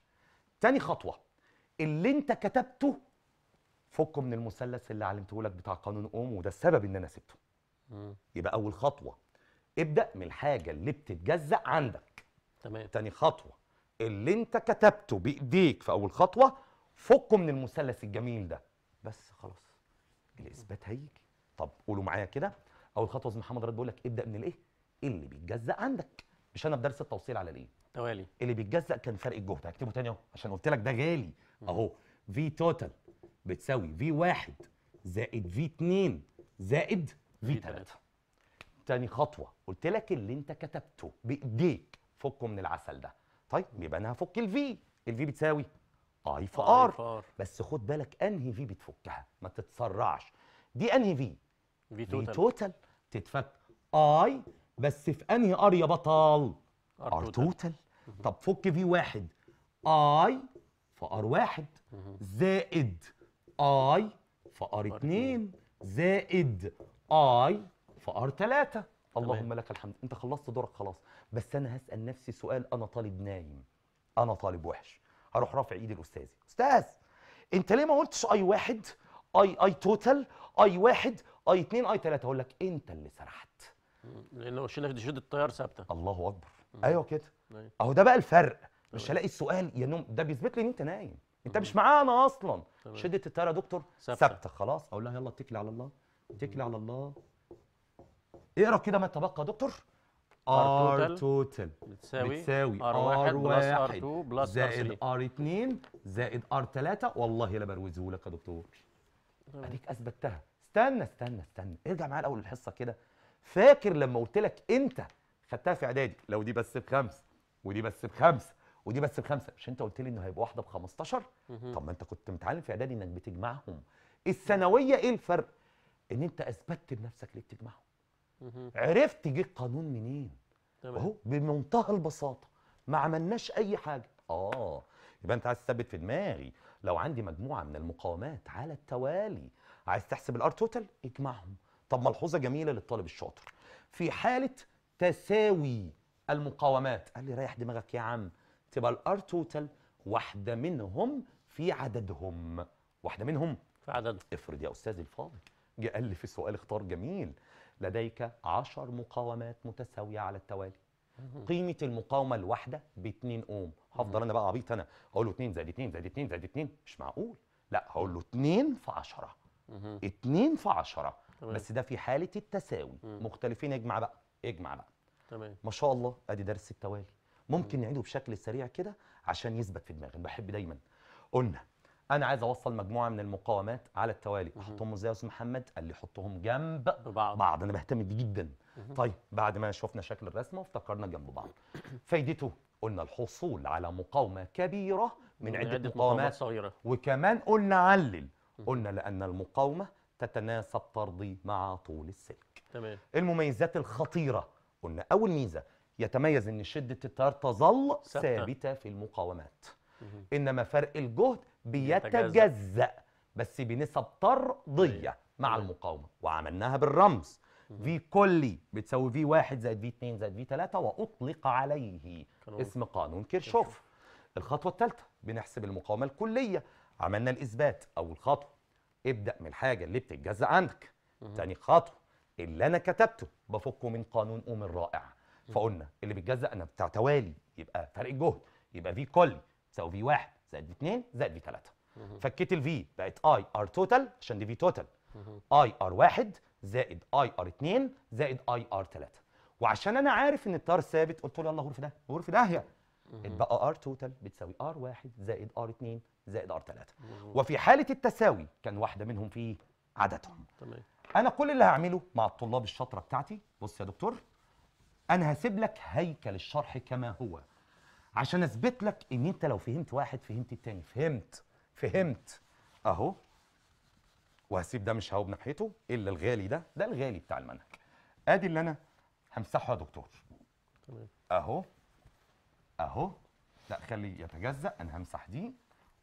تاني خطوه اللي انت كتبته فكه من المثلث اللي علمته لك بتاع قانون اوم وده السبب ان انا سبته م. يبقى اول خطوه ابدا من الحاجه اللي بتتجزا عندك تمام تاني خطوه اللي انت كتبته بايديك في اول خطوه فكه من المثلث الجميل ده بس خلاص الاثبات هيجي طب قولوا معايا كده اول خطوه زي محمد رد بيقول لك ابدا من الايه اللي بيتجزا عندك مش انا في درس التوصيل على الايه توالي اللي بيتجزا كان فرق الجهد هكتبه تاني اهو عشان قلت لك ده غالي اهو في توتال بتساوي في واحد زائد في اتنين زائد في تلاتة تاني خطوة قلت لك اللي انت كتبته بايديك فكه من العسل ده طيب يبقى انا هفك الفي الفي بتساوي اي في ار بس خد بالك انهي في بتفكها ما تتسرعش دي انهي في في توتال, توتال. تتفك اي بس في انهي ار يا بطل ار توتال طب فك في واحد اي في ار واحد زائد اي في ار 2 زائد اي في ار 3 اللهم لك الحمد انت خلصت دورك خلاص بس انا هسال نفسي سؤال انا طالب نايم انا طالب وحش هروح رافع ايدي الاستاذ استاذ انت ليه ما قلتش اي واحد اي اي توتال اي واحد اي اتنين اي تلاته اقول لك انت اللي سرحت لانه شلنا في شده التيار ثابته الله اكبر ايوه كده أيوة. اهو ده بقى الفرق طيب. مش هلاقي السؤال يا نوم ده بيثبت لي ان انت نايم انت مش معانا اصلا شده التيار يا دكتور ثابته خلاص اقول لها يلا اتكلي على الله اتكلي على الله اقرا كده ما تبقى يا دكتور ار توتال بتساوي بتساوي ار 1 بلس زائد ار 2 زائد ار 3 والله لا بروزه لك يا دكتور اديك اثبتها استنى استنى استنى ارجع معايا الاول الحصه كده فاكر لما قلت لك انت خدتها في اعدادي لو دي بس بخمس ودي بس بخمس ودي بس بخمسه مش انت قلت لي انه هيبقى واحده ب 15 طب ما انت كنت متعلم في اعدادي انك بتجمعهم الثانويه ايه الفرق ان انت اثبتت لنفسك ليه بتجمعهم عرفت جه القانون منين اهو بمنتهى البساطه ما عملناش اي حاجه اه يبقى انت عايز تثبت في دماغي لو عندي مجموعه من المقاومات على التوالي عايز تحسب الار توتال اجمعهم طب ملحوظه جميله للطالب الشاطر في حاله تساوي المقاومات قال لي ريح دماغك يا عم تبقى الار توتال واحده منهم في عددهم واحده منهم في عددهم افرض يا استاذي الفاضل قال لي في سؤال اختار جميل لديك عشر مقاومات متساويه على التوالي قيمه المقاومه الواحده ب 2 اوم هفضل انا بقى عبيط انا هقول له 2 زائد 2 زائد 2 زائد 2 مش معقول لا هقول له 2 في 10 2 في 10 بس ده في حاله التساوي مختلفين اجمع بقى اجمع بقى تمام ما شاء الله ادي درس التوالي ممكن نعيده بشكل سريع كده عشان يثبت في دماغي بحب دايما قلنا انا عايز اوصل مجموعه من المقاومات على التوالي احطهم ازاي يا استاذ محمد قال لي حطهم جنب بعض, بعض. انا بهتم بيه جدا طيب بعد ما شفنا شكل الرسمه وافتكرنا جنب بعض فايدته قلنا الحصول على مقاومه كبيره من عده, عدة مقاومات صغيره وكمان قلنا علل قلنا لان المقاومه تتناسب طردي مع طول السلك تمام المميزات الخطيره قلنا اول ميزه يتميز ان شده التيار تظل ثابته في المقاومات انما فرق الجهد بيتجزا بس بنسب طرديه مع المقاومه وعملناها بالرمز في كلي بتساوي في واحد زائد في 2 زائد في 3 واطلق عليه قانون. اسم قانون كيرشوف الخطوه الثالثه بنحسب المقاومه الكليه عملنا الاثبات اول خطوه ابدا من الحاجه اللي بتتجزا عندك ثاني خطوه اللي انا كتبته بفكه من قانون اوم الرائع فقلنا اللي بيتجزأ انا بتاع توالي يبقى فرق الجهد يبقى في كلي تساوي في 1 زائد في 2 زائد في 3 فكيت الفي بقت اي ار توتال عشان دي في توتال اي ار 1 زائد اي ار 2 زائد اي ار 3 وعشان انا عارف ان التار ثابت قلت له يلا غرف ده غرفه داهيه اتبقى ار توتال بتساوي ار 1 زائد ار 2 زائد ار 3 وفي حاله التساوي كان واحده منهم في عددهم تمام انا كل اللي هعمله مع الطلاب الشاطره بتاعتي بص يا دكتور انا هسيب لك هيكل الشرح كما هو عشان اثبت لك ان انت لو فهمت واحد فهمت التاني فهمت فهمت اهو وهسيب ده مش هاوب ناحيته الا الغالي ده ده الغالي بتاع المنهج ادي اللي انا همسحه يا دكتور تمام اهو اهو لا خليه يتجزأ انا همسح دي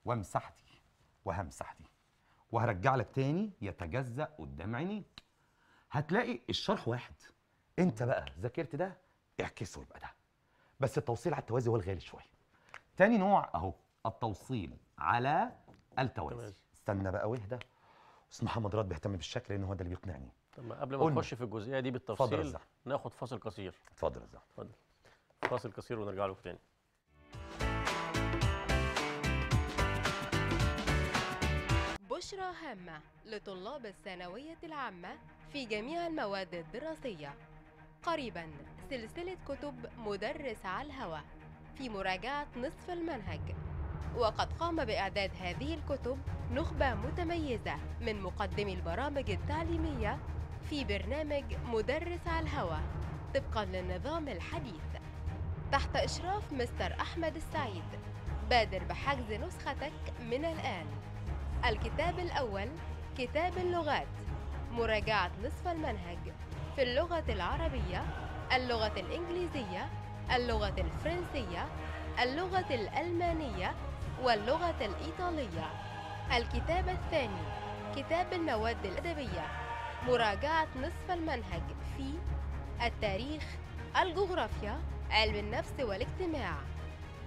وامسح دي وهمسح دي وهرجع لك تاني يتجزأ قدام عينيك هتلاقي الشرح واحد انت بقى ذاكرت ده اعكسه يبقى ده بس التوصيل على التوازي هو الغالي شويه تاني نوع اهو التوصيل على التوازي استنى بقى واهدى بس محمد راد بيهتم بالشكل لان هو ده اللي بيقنعني طب قبل ما نخش في الجزئيه دي بالتفصيل ناخد فاصل قصير اتفضل يا اتفضل فاصل قصير ونرجع له تاني بشرى هامه لطلاب الثانويه العامه في جميع المواد الدراسيه قريبا سلسلة كتب مدرس على الهوى في مراجعة نصف المنهج وقد قام بإعداد هذه الكتب نخبة متميزة من مقدمي البرامج التعليمية في برنامج مدرس على الهوى طبقا للنظام الحديث تحت إشراف مستر أحمد السعيد بادر بحجز نسختك من الآن الكتاب الأول كتاب اللغات مراجعة نصف المنهج في اللغة العربية، اللغة الإنجليزية، اللغة الفرنسية، اللغة الألمانية، واللغة الإيطالية. الكتاب الثاني كتاب المواد الأدبية مراجعة نصف المنهج في التاريخ، الجغرافيا، علم النفس والاجتماع،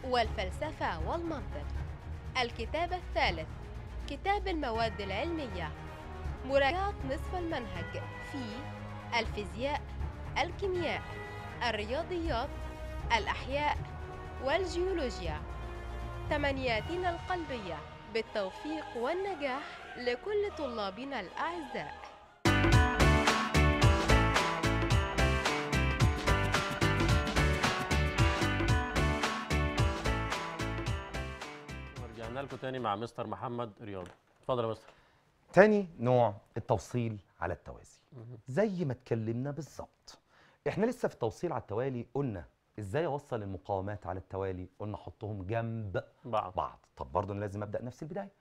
والفلسفة والمنطق. الكتاب الثالث كتاب المواد العلمية مراجعة نصف المنهج في الفيزياء الكيمياء الرياضيات الأحياء والجيولوجيا تمنياتنا القلبية بالتوفيق والنجاح لكل طلابنا الأعزاء رجعنا لكم تاني مع مستر محمد رياض اتفضل يا مستر تاني نوع التوصيل على التوازي زي ما اتكلمنا بالظبط احنا لسه في التوصيل على التوالي قلنا ازاي اوصل المقاومات على التوالي قلنا احطهم جنب بعض, بعض. طب برضه انا لازم ابدا نفس البدايه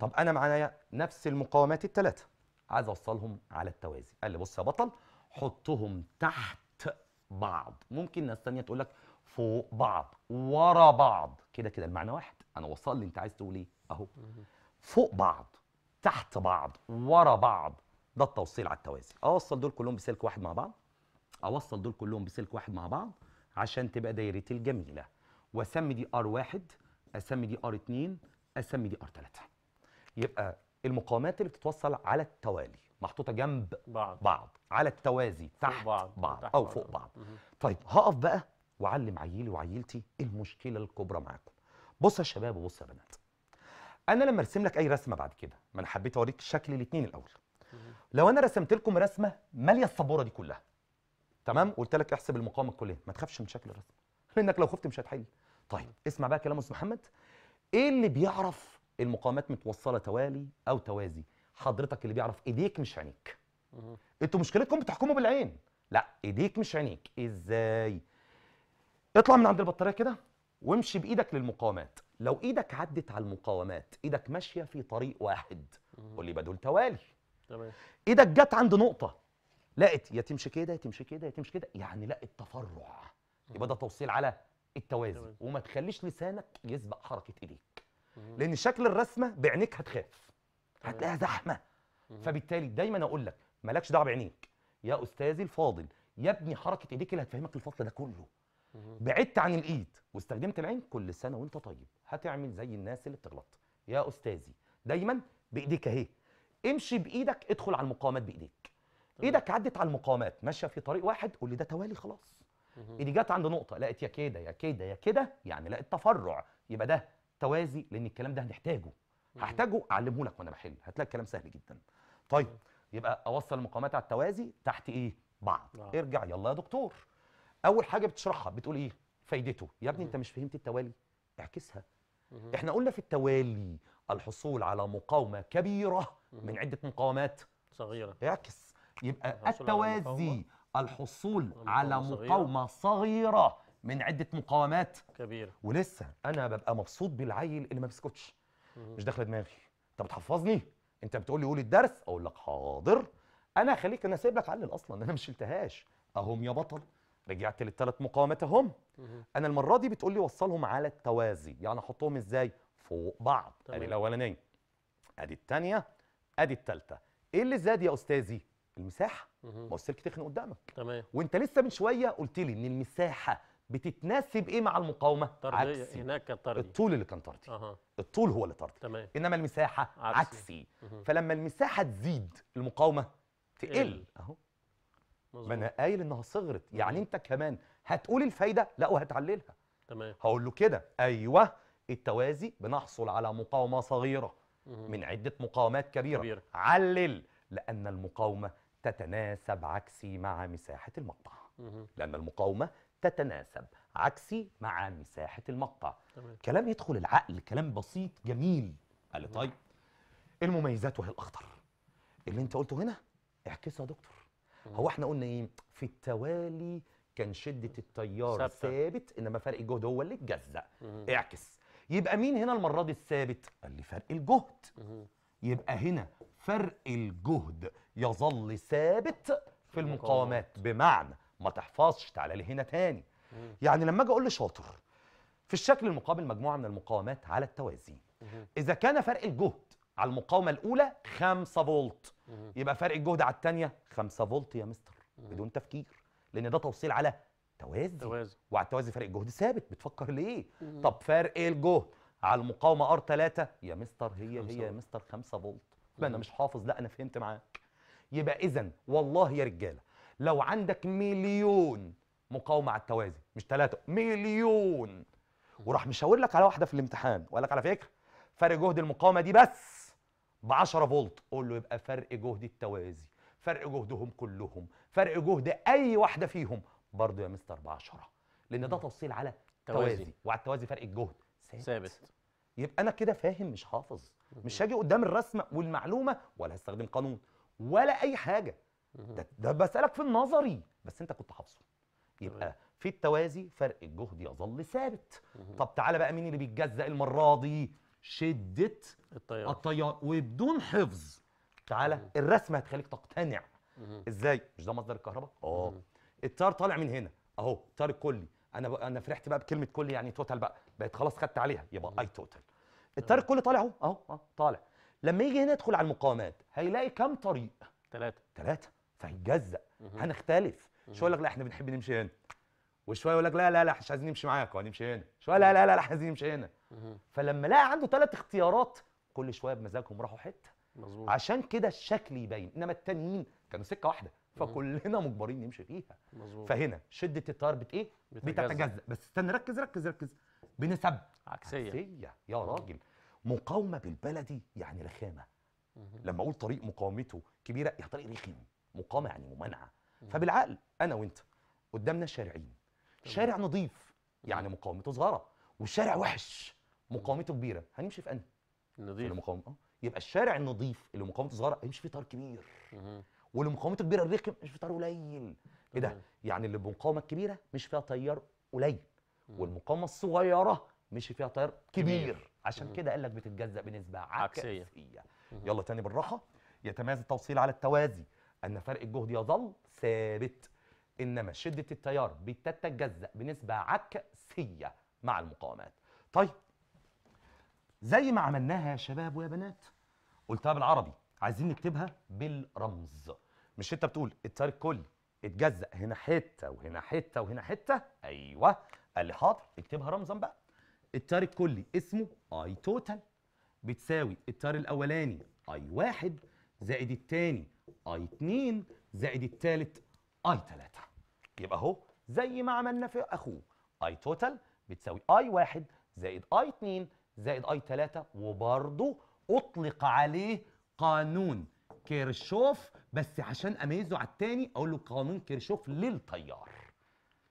طب انا معايا نفس المقاومات الثلاثه عايز اوصلهم على التوازي قال لي بص يا بطل حطهم تحت بعض ممكن ناس ثانيه تقول لك فوق بعض ورا بعض كده كده المعنى واحد انا وصل لي انت عايز تقول ايه اهو فوق بعض تحت بعض ورا بعض ده التوصيل على التوازي اوصل دول كلهم بسلك واحد مع بعض اوصل دول كلهم بسلك واحد مع بعض عشان تبقى دايرتي الجميله واسمي دي ار واحد اسمي دي ار 2 اسمي دي ار 3 يبقى المقاومات اللي بتتوصل على التوالي محطوطه جنب بعض بعض على التوازي تحت بعض, بعض تحت او فوق بعض, طيب هقف بقى واعلم عيلي وعيلتي المشكله الكبرى معاكم بص يا شباب وبص يا بنات انا لما ارسم لك اي رسمه بعد كده ما انا حبيت اوريك شكل الاثنين الاول لو انا رسمت لكم رسمه ماليه السبوره دي كلها تمام قلت لك احسب المقام الكليه ما تخافش من شكل الرسم لانك لو خفت مش هتحل طيب اسمع بقى كلام استاذ محمد ايه اللي بيعرف المقامات متوصله توالي او توازي حضرتك اللي بيعرف ايديك مش عينيك انتوا مشكلتكم بتحكموا بالعين لا ايديك مش عينيك ازاي اطلع من عند البطاريه كده وامشي بايدك للمقاومات لو ايدك عدت على المقاومات ايدك ماشيه في طريق واحد قول لي دول توالي تمام ايدك جت عند نقطه لقت يا تمشي كده يا تمشي كده يا تمشي كده يعني لقت تفرع يبقى ده توصيل على التوازن تمام. وما تخليش لسانك يسبق حركه ايديك مم. لان شكل الرسمه بعينيك هتخاف هتلاقيها زحمه مم. فبالتالي دايما اقول لك مالكش دعوه بعينيك يا استاذي الفاضل يا ابني حركه ايديك اللي هتفهمك الفصل ده كله بعدت عن الايد واستخدمت العين كل سنه وانت طيب هتعمل زي الناس اللي بتغلط يا استاذي دايما بايديك اهي امشي بايدك ادخل على المقاومات بايديك ايدك عدت على المقاومات ماشيه في طريق واحد قول لي ده توالي خلاص ايدي جت عند نقطه لقت يا كده يا كده يا كده يعني لقت تفرع يبقى ده توازي لان الكلام ده هنحتاجه هحتاجه اعلمه لك وانا بحل هتلاقي الكلام سهل جدا طيب يبقى اوصل المقاومات على التوازي تحت ايه بعض ارجع يلا يا دكتور اول حاجه بتشرحها بتقول ايه فايدته يا ابني انت مش فهمت التوالي اعكسها احنا قلنا في التوالي الحصول على مقاومه كبيره من عده مقاومات صغيره يعكس يبقى التوازي الحصول على مقاومه صغيره من عده مقاومات كبيره ولسه انا ببقى مبسوط بالعيل اللي ما بيسكتش مش داخله دماغي انت بتحفظني انت بتقول لي قول الدرس اقول لك حاضر انا خليك انا سايب لك علل اصلا انا مش شلتهاش اهم يا بطل رجعت للثلاث مقاومات اهم انا المره دي بتقول لي وصلهم على التوازي يعني احطهم ازاي فوق بعض ادي الاولانيه ادي الثانيه ادي الثالثه ايه اللي زاد يا استاذي المساحه ما هو السلك تخن قدامك تمام وانت لسه من شويه قلت لي ان المساحه بتتناسب ايه مع المقاومه طردية عكسي هناك كان طردي الطول اللي كان طردي أه. الطول هو اللي طردي تمام. انما المساحه عكسي, عكسي. فلما المساحه تزيد المقاومه تقل اهو ما انا قايل انها صغرت يعني انت كمان هتقول الفايده لا وهتعللها تمام هقول له كده ايوه التوازي بنحصل على مقاومه صغيره من عدة مقاومات كبيرة, كبير. علل لأن المقاومة تتناسب عكسي مع مساحة المقطع لأن المقاومة تتناسب عكسي مع مساحة المقطع تمام. كلام يدخل العقل كلام بسيط جميل قال لي طيب المميزات وهي الأخطر اللي انت قلته هنا اعكسها يا دكتور هو احنا قلنا ايه في التوالي كان شدة التيار ثابت انما فرق الجهد هو اللي اتجزأ اعكس يبقى مين هنا المرة دي الثابت؟ قال لي فرق الجهد يبقى هنا فرق الجهد يظل ثابت في المقاومات بمعنى ما تحفظش تعالى لي هنا تاني يعني لما اجي اقول لشاطر في الشكل المقابل مجموعه من المقاومات على التوازي اذا كان فرق الجهد على المقاومه الاولى 5 فولت يبقى فرق الجهد على الثانيه 5 فولت يا مستر بدون تفكير لان ده توصيل على التوازي توازي. وعلى التوازي فرق الجهد ثابت بتفكر ليه مم. طب فرق الجهد على المقاومه ار 3 يا مستر هي هي يا مستر 5 فولت يبقى انا مش حافظ لا انا فهمت معاك يبقى اذا والله يا رجاله لو عندك مليون مقاومه على التوازي مش ثلاثه مليون وراح مشاور لك على واحده في الامتحان وقال لك على فكره فرق جهد المقاومه دي بس ب 10 فولت قول له يبقى فرق جهد التوازي فرق جهدهم كلهم فرق جهد اي واحده فيهم برضه يا مستر بعشرة لان ده توصيل على توازي, توازي. وعلى التوازي فرق الجهد ثابت, ثابت. يبقى انا كده فاهم مش حافظ مش هاجي قدام الرسمه والمعلومه ولا هستخدم قانون ولا اي حاجه ده, ده بسالك في النظري بس انت كنت حافظه يبقى في التوازي فرق الجهد يظل ثابت طب تعالى بقى مين اللي بيتجزأ المره دي شده التيار التيار وبدون حفظ تعالى الرسمه هتخليك تقتنع ازاي مش ده مصدر الكهرباء اه التار طالع من هنا اهو التار الكلي انا انا فرحت بقى بكلمه كلي يعني توتال بقى بقت خلاص خدت عليها يبقى اي توتال التار الكلي طالع اهو اهو طالع لما يجي هنا يدخل على المقاومات هيلاقي كام طريق ثلاثه ثلاثه فهيتجزأ هنختلف شويه يقول لك لا احنا بنحب نمشي هنا وشويه يقول لك لا لا لا مش عايزين نمشي معاك هنمشي هنا شويه لا لا لا احنا عايزين نمشي هنا فلما لقى عنده ثلاث اختيارات كل شويه بمزاجهم راحوا حته مظبوط عشان كده الشكل يبين انما التانيين كانوا سكه واحده فكلنا مجبرين نمشي فيها مظبوط فهنا شده التيار بت ايه بتتجزا بس استنى ركز ركز ركز بنسب عكسيه عكسيه يا راجل مقاومه بالبلدي يعني رخامه لما اقول طريق مقاومته كبيره يا طريق رخم مقاومه يعني ممانعه فبالعقل انا وانت قدامنا شارعين شارع نظيف يعني مقاومته صغيره وشارع وحش مقاومته كبيره هنمشي في انهي النظيف المقاومه أه. يبقى الشارع النظيف اللي مقاومته صغيره هيمشي فيه طار كبير والمقاومات الكبيره الرخم مش في طيار قليل ايه ده يعني اللي بالمقاومه الكبيره مش فيها طيار قليل والمقاومه الصغيره مش فيها طيار كبير عشان كده قال لك بتتجزأ بنسبه عكسيه, عكسية. يلا تاني بالراحه يتميز التوصيل على التوازي ان فرق الجهد يظل ثابت انما شده التيار بتتجزأ بنسبه عكسيه مع المقاومات طيب زي ما عملناها يا شباب ويا بنات قلتها بالعربي عايزين نكتبها بالرمز مش انت بتقول الطريق كلي اتجزأ هنا حته وهنا حته وهنا حته ايوه قال لي حاضر اكتبها رمزا بقى الطريق الكلي اسمه اي توتال بتساوي الطريق الاولاني اي واحد زائد الثاني اي 2 زائد الثالث اي 3 يبقى اهو زي ما عملنا في اخوه اي توتال بتساوي اي واحد زائد اي 2 زائد اي 3 وبرضه اطلق عليه قانون كيرشوف بس عشان اميزه على التاني اقول له قانون كيرشوف للتيار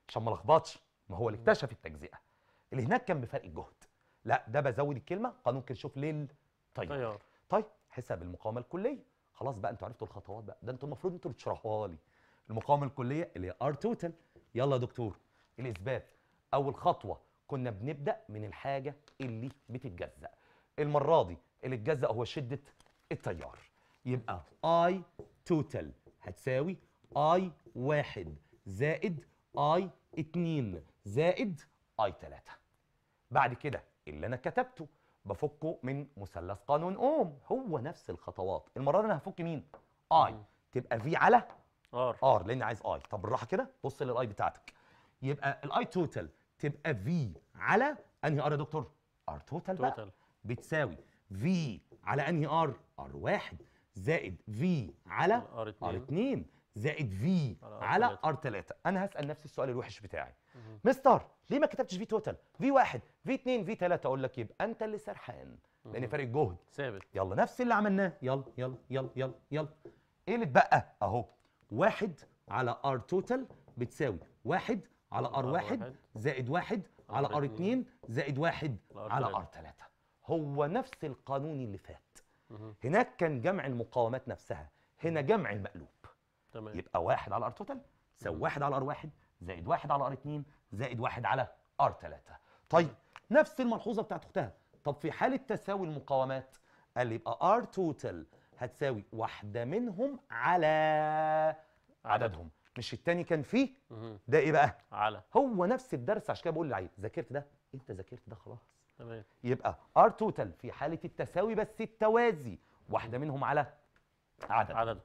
عشان ما لخبطش ما هو اللي اكتشف التجزئه اللي هناك كان بفرق الجهد لا ده بزود الكلمه قانون كيرشوف للتيار طيب حساب المقاومه الكليه خلاص بقى انتوا عرفتوا الخطوات بقى ده انتوا المفروض انتوا تشرحوها لي المقاومه الكليه اللي هي ار توتال يلا يا دكتور الاثبات اول خطوه كنا بنبدا من الحاجه اللي بتتجزأ المره دي اللي اتجزأ هو شده التيار يبقى اي توتال هتساوي اي واحد زائد اي اتنين زائد اي تلاته بعد كده اللي انا كتبته بفكه من مثلث قانون اوم هو نفس الخطوات المره دي انا هفك مين اي تبقى في على ار ار لان عايز اي طب بالراحه كده بص للاي بتاعتك يبقى الاي توتال تبقى في على انهي ار يا دكتور ار توتال بقى بتساوي في على انهي ار ار واحد زائد في على ار 2 زائد في على ار 3 انا هسال نفسي السؤال الوحش بتاعي مستر ليه ما كتبتش في توتال في 1 في 2 في 3 اقول لك يبقى انت اللي سرحان لان فرق الجهد ثابت يلا نفس اللي عملناه يلا يلا يلا يلا يلا ايه اللي اتبقى اهو 1 على ار توتال بتساوي 1 على ار 1 زائد 1 على ار 2 زائد 1 على ار 3 هو نفس القانون اللي فات هناك كان جمع المقاومات نفسها هنا جمع المقلوب تمام. يبقى واحد على ار توتال يساوي واحد على ار واحد زائد واحد على ار اتنين زائد واحد على ار تلاته طيب نفس الملحوظه بتاعت اختها طب في حاله تساوي المقاومات قال لي يبقى ار توتال هتساوي واحده منهم على عددهم مش التاني كان فيه ده ايه بقى على هو نفس الدرس عشان كده بقول للعيب ذاكرت ده انت ذاكرت ده خلاص تمام يبقى ار توتال في حاله التساوي بس التوازي واحده منهم على عدد عدد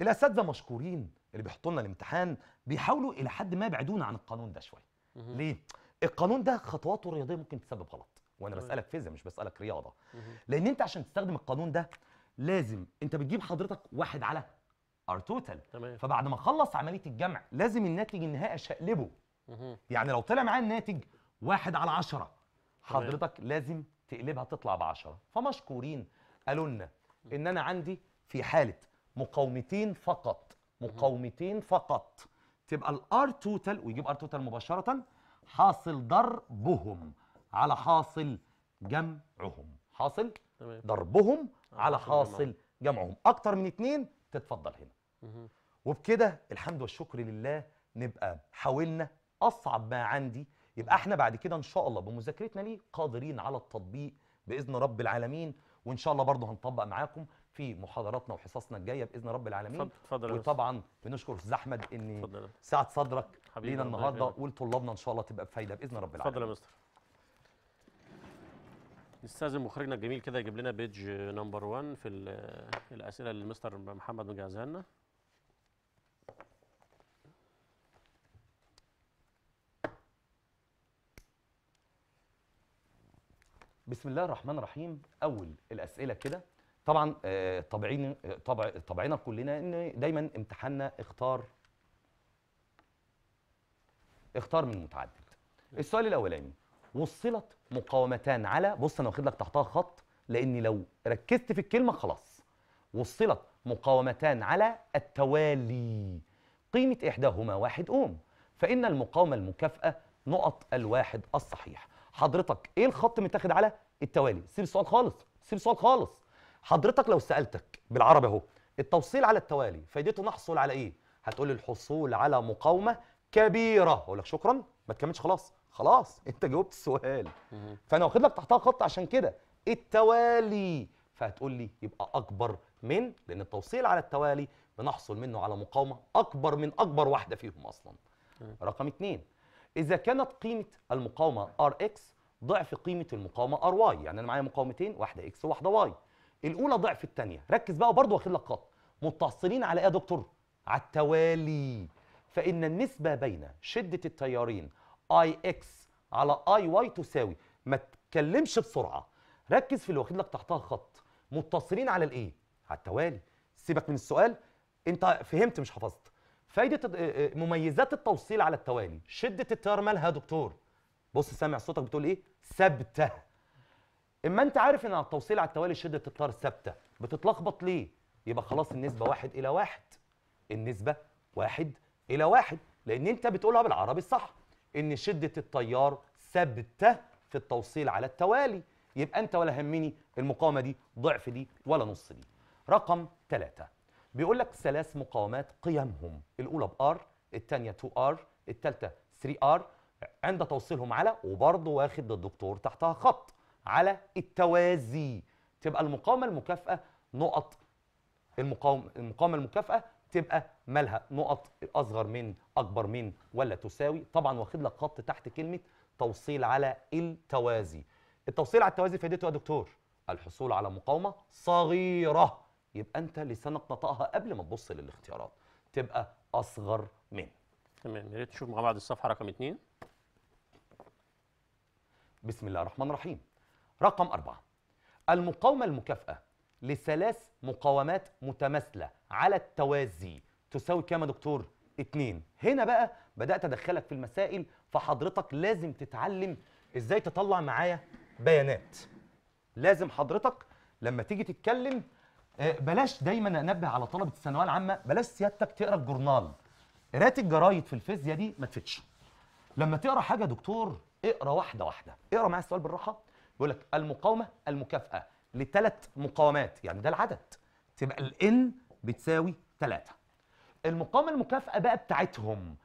الاساتذه مشكورين اللي بيحطوا لنا الامتحان بيحاولوا الى حد ما يبعدونا عن القانون ده شويه ليه القانون ده خطواته الرياضيه ممكن تسبب غلط وانا بسالك فيزياء مش بسالك رياضه لان انت عشان تستخدم القانون ده لازم انت بتجيب حضرتك واحد على ار توتال فبعد ما اخلص عمليه الجمع لازم الناتج النهائي اشقلبه يعني لو طلع معايا الناتج واحد على 10 حضرتك لازم تقلبها تطلع ب 10 فمشكورين قالوا لنا ان انا عندي في حاله مقاومتين فقط مقاومتين فقط تبقى الار توتال ويجيب ار توتال مباشره حاصل ضربهم على حاصل جمعهم حاصل ضربهم على حاصل جمعهم اكتر من اتنين تتفضل هنا وبكده الحمد والشكر لله نبقى حاولنا اصعب ما عندي يبقى احنا بعد كده ان شاء الله بمذاكرتنا ليه قادرين على التطبيق باذن رب العالمين وان شاء الله برضه هنطبق معاكم في محاضراتنا وحصصنا الجايه باذن رب العالمين فضل وطبعا بنشكر استاذ احمد ان سعه ساعه صدرك لينا النهارده ولطلابنا ان شاء الله تبقى بفايده باذن رب العالمين اتفضل يا مستر استاذ مخرجنا الجميل كده يجيب لنا بيج نمبر 1 في الاسئله اللي مستر محمد مجهزها لنا بسم الله الرحمن الرحيم اول الاسئله كده طبعا آه، طبعين آه، طبع طبعنا كلنا ان دايما امتحاننا اختار اختار من متعدد السؤال الاولاني وصلت مقاومتان على بص انا واخد لك تحتها خط لاني لو ركزت في الكلمه خلاص وصلت مقاومتان على التوالي قيمه احداهما واحد اوم فان المقاومه المكافاه نقط الواحد الصحيح حضرتك ايه الخط متاخد على التوالي سيب السؤال خالص سيب السؤال خالص حضرتك لو سالتك بالعربي اهو التوصيل على التوالي فائدته نحصل على ايه هتقول لي الحصول على مقاومه كبيره اقول لك شكرا ما تكملش خلاص خلاص انت جاوبت السؤال فانا واخد لك تحتها خط عشان كده التوالي فهتقول لي يبقى اكبر من لان التوصيل على التوالي بنحصل منه على مقاومه اكبر من اكبر واحده فيهم اصلا رقم اثنين إذا كانت قيمة المقاومة Rx ضعف قيمة المقاومة Ry يعني أنا معايا مقاومتين واحدة X وواحدة Y الأولى ضعف الثانية ركز بقى وبرضه واخد لك خط متصلين على إيه يا دكتور؟ على التوالي فإن النسبة بين شدة التيارين Ix على Iy تساوي ما تكلمش بسرعة ركز في اللي واخد لك تحتها خط متصلين على الإيه؟ على التوالي سيبك من السؤال أنت فهمت مش حفظت فايده آه، آه، مميزات التوصيل على التوالي شده التيار مالها يا دكتور بص سامع صوتك بتقول ايه ثابته اما انت عارف ان على التوصيل على التوالي شده التيار ثابته بتتلخبط ليه يبقى خلاص النسبه واحد الى واحد النسبه واحد الى واحد لان انت بتقولها بالعربي الصح ان شده التيار ثابته في التوصيل على التوالي يبقى انت ولا همني المقاومه دي ضعف دي ولا نص دي رقم ثلاثة بيقول لك ثلاث مقاومات قيمهم الاولى بار الثانيه 2 ار الثالثه 3 ار عند توصيلهم على وبرضه واخد الدكتور تحتها خط على التوازي تبقى المقاومه المكافئه نقط المقاومه المقاومه المكافئه تبقى مالها نقط اصغر من اكبر من ولا تساوي طبعا واخد لك خط تحت كلمه توصيل على التوازي التوصيل على التوازي فائدته يا دكتور الحصول على مقاومه صغيره يبقى انت لسانك نطقها قبل ما تبص للاختيارات تبقى اصغر من تمام يا ريت نشوف مع بعض الصفحه رقم اثنين بسم الله الرحمن الرحيم رقم أربعة المقاومة المكافئه لثلاث مقاومات متماثلة على التوازي تساوي كام يا دكتور؟ اثنين هنا بقى بدأت أدخلك في المسائل فحضرتك لازم تتعلم إزاي تطلع معايا بيانات لازم حضرتك لما تيجي تتكلم آه، بلاش دايما انبه على طلبه الثانويه العامه بلاش سيادتك تقرا الجورنال قرايه الجرايد في الفيزياء دي ما تفيدش لما تقرا حاجه دكتور اقرا واحده واحده اقرا معايا السؤال بالراحه بيقول لك المقاومه المكافاه لثلاث مقاومات يعني ده العدد تبقى الان بتساوي ثلاثة المقاومه المكافاه بقى بتاعتهم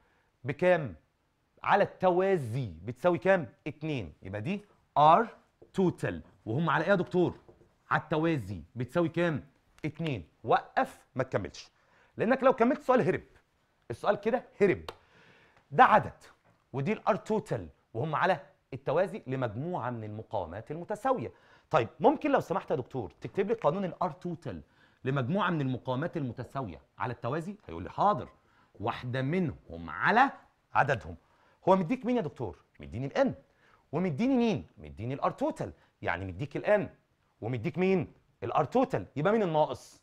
بكام على التوازي بتساوي كام اتنين يبقى دي ار توتال وهم على ايه يا دكتور على التوازي بتساوي كام اتنين وقف ما تكملش لانك لو كملت السؤال هرب السؤال كده هرب ده عدد ودي الار توتال وهم على التوازي لمجموعه من المقاومات المتساويه طيب ممكن لو سمحت يا دكتور تكتب لي قانون الار توتال لمجموعه من المقاومات المتساويه على التوازي هيقول لي حاضر واحده منهم على عددهم هو مديك مين يا دكتور مديني الان ومديني مين مديني الار توتال يعني مديك الان ومديك مين الار توتال يبقى مين الناقص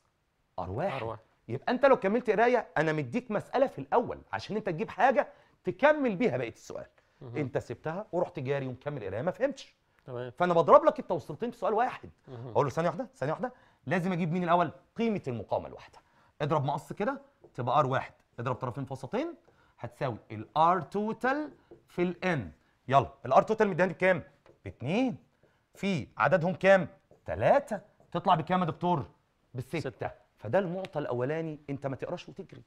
ار واحد يبقى انت لو كملت قرايه انا مديك مساله في الاول عشان انت تجيب حاجه تكمل بيها بقيه السؤال مه. انت سبتها ورحت جاري ومكمل قرايه ما فهمتش تمام فانا بضرب لك التوصيلتين في سؤال واحد مه. اقول له ثانيه واحده ثانيه واحده لازم اجيب مين الاول قيمه المقاومه الواحده اضرب مقص كده تبقى ار واحد اضرب طرفين في وسطين هتساوي الار توتال في الان يلا الار توتال مديها بكام؟ باتنين في عددهم كام؟ ثلاثه تطلع بكام يا دكتور بالستة ستة. فده المعطى الاولاني انت ما تقراش وتجري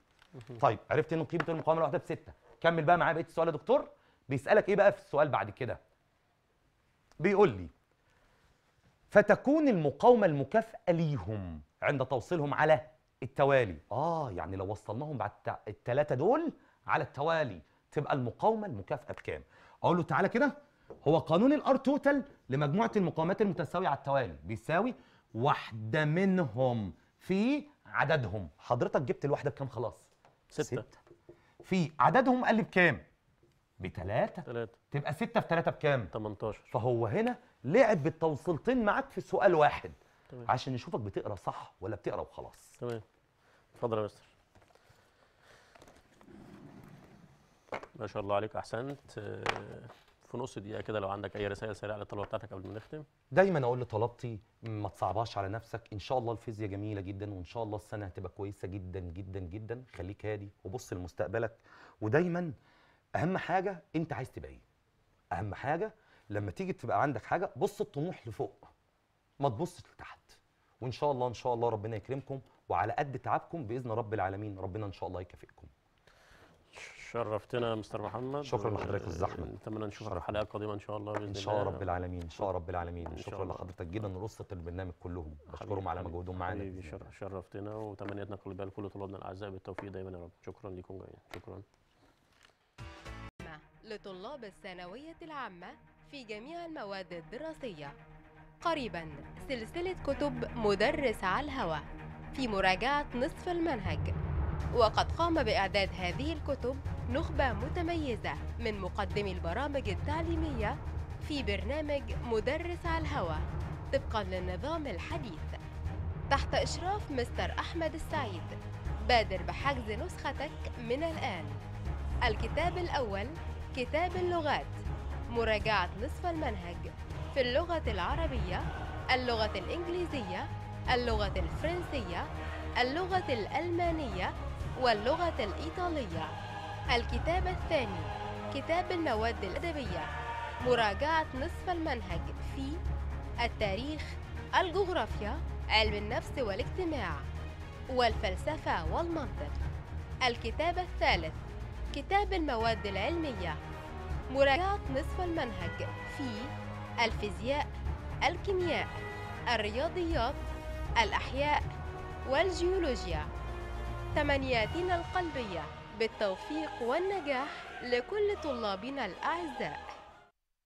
طيب عرفت ان قيمه المقاومه الواحده بستة كمل بقى معايا بقيه السؤال يا دكتور بيسالك ايه بقى في السؤال بعد كده بيقول لي فتكون المقاومه المكافئه ليهم عند توصيلهم على التوالي اه يعني لو وصلناهم بعد الثلاثه دول على التوالي تبقى المقاومه المكافئه بكام اقول له تعالى كده هو قانون الار توتال لمجموعه المقاومات المتساويه على التوالي بيساوي واحدة منهم في عددهم حضرتك جبت الواحدة بكام خلاص ستة, ستة. في عددهم قال لي بكام بتلاتة تلاتة. تبقى ستة في تلاتة بكام 18 فهو هنا لعب بالتوصيلتين معاك في سؤال واحد تمام. عشان نشوفك بتقرا صح ولا بتقرا وخلاص تمام اتفضل يا مستر ما شاء الله عليك احسنت في نص دقيقه كده لو عندك اي رسائل سريعه للطلبه بتاعتك قبل ما نختم دايما اقول لطلبتي ما تصعبهاش على نفسك ان شاء الله الفيزياء جميله جدا وان شاء الله السنه هتبقى كويسه جدا جدا جدا خليك هادي وبص لمستقبلك ودايما اهم حاجه انت عايز تبقى ايه اهم حاجه لما تيجي تبقى عندك حاجه بص الطموح لفوق ما تبصش لتحت وان شاء الله ان شاء الله ربنا يكرمكم وعلى قد تعبكم باذن رب العالمين ربنا ان شاء الله يكافئكم شرفتنا مستر محمد شكرا لحضرتك الزحمه نتمنى نشوفك في حلقه قادمه ان شاء الله باذن الله ان شاء الله رب العالمين ان شاء الله رب العالمين شكرا لحضرتك جدا رصه البرنامج كلهم بشكرهم على مجهودهم معانا شرفتنا وتمنياتنا كل بال كل طلابنا الاعزاء بالتوفيق دايما يا رب شكرا لكم جميعا شكرا لطلاب الثانويه العامه في جميع المواد الدراسيه قريبا سلسله كتب مدرس على الهواء في مراجعه نصف المنهج وقد قام بإعداد هذه الكتب نخبة متميزة من مقدمي البرامج التعليمية في برنامج مدرس على الهوى طبقا للنظام الحديث تحت إشراف مستر أحمد السعيد بادر بحجز نسختك من الآن الكتاب الأول كتاب اللغات مراجعة نصف المنهج في اللغة العربية اللغة الإنجليزية اللغة الفرنسية اللغة الألمانية واللغة الإيطالية الكتاب الثاني كتاب المواد الأدبية مراجعة نصف المنهج في التاريخ الجغرافيا علم النفس والاجتماع والفلسفة والمنطق الكتاب الثالث كتاب المواد العلمية مراجعة نصف المنهج في الفيزياء الكيمياء الرياضيات الأحياء والجيولوجيا تمنياتنا القلبية بالتوفيق والنجاح لكل طلابنا الأعزاء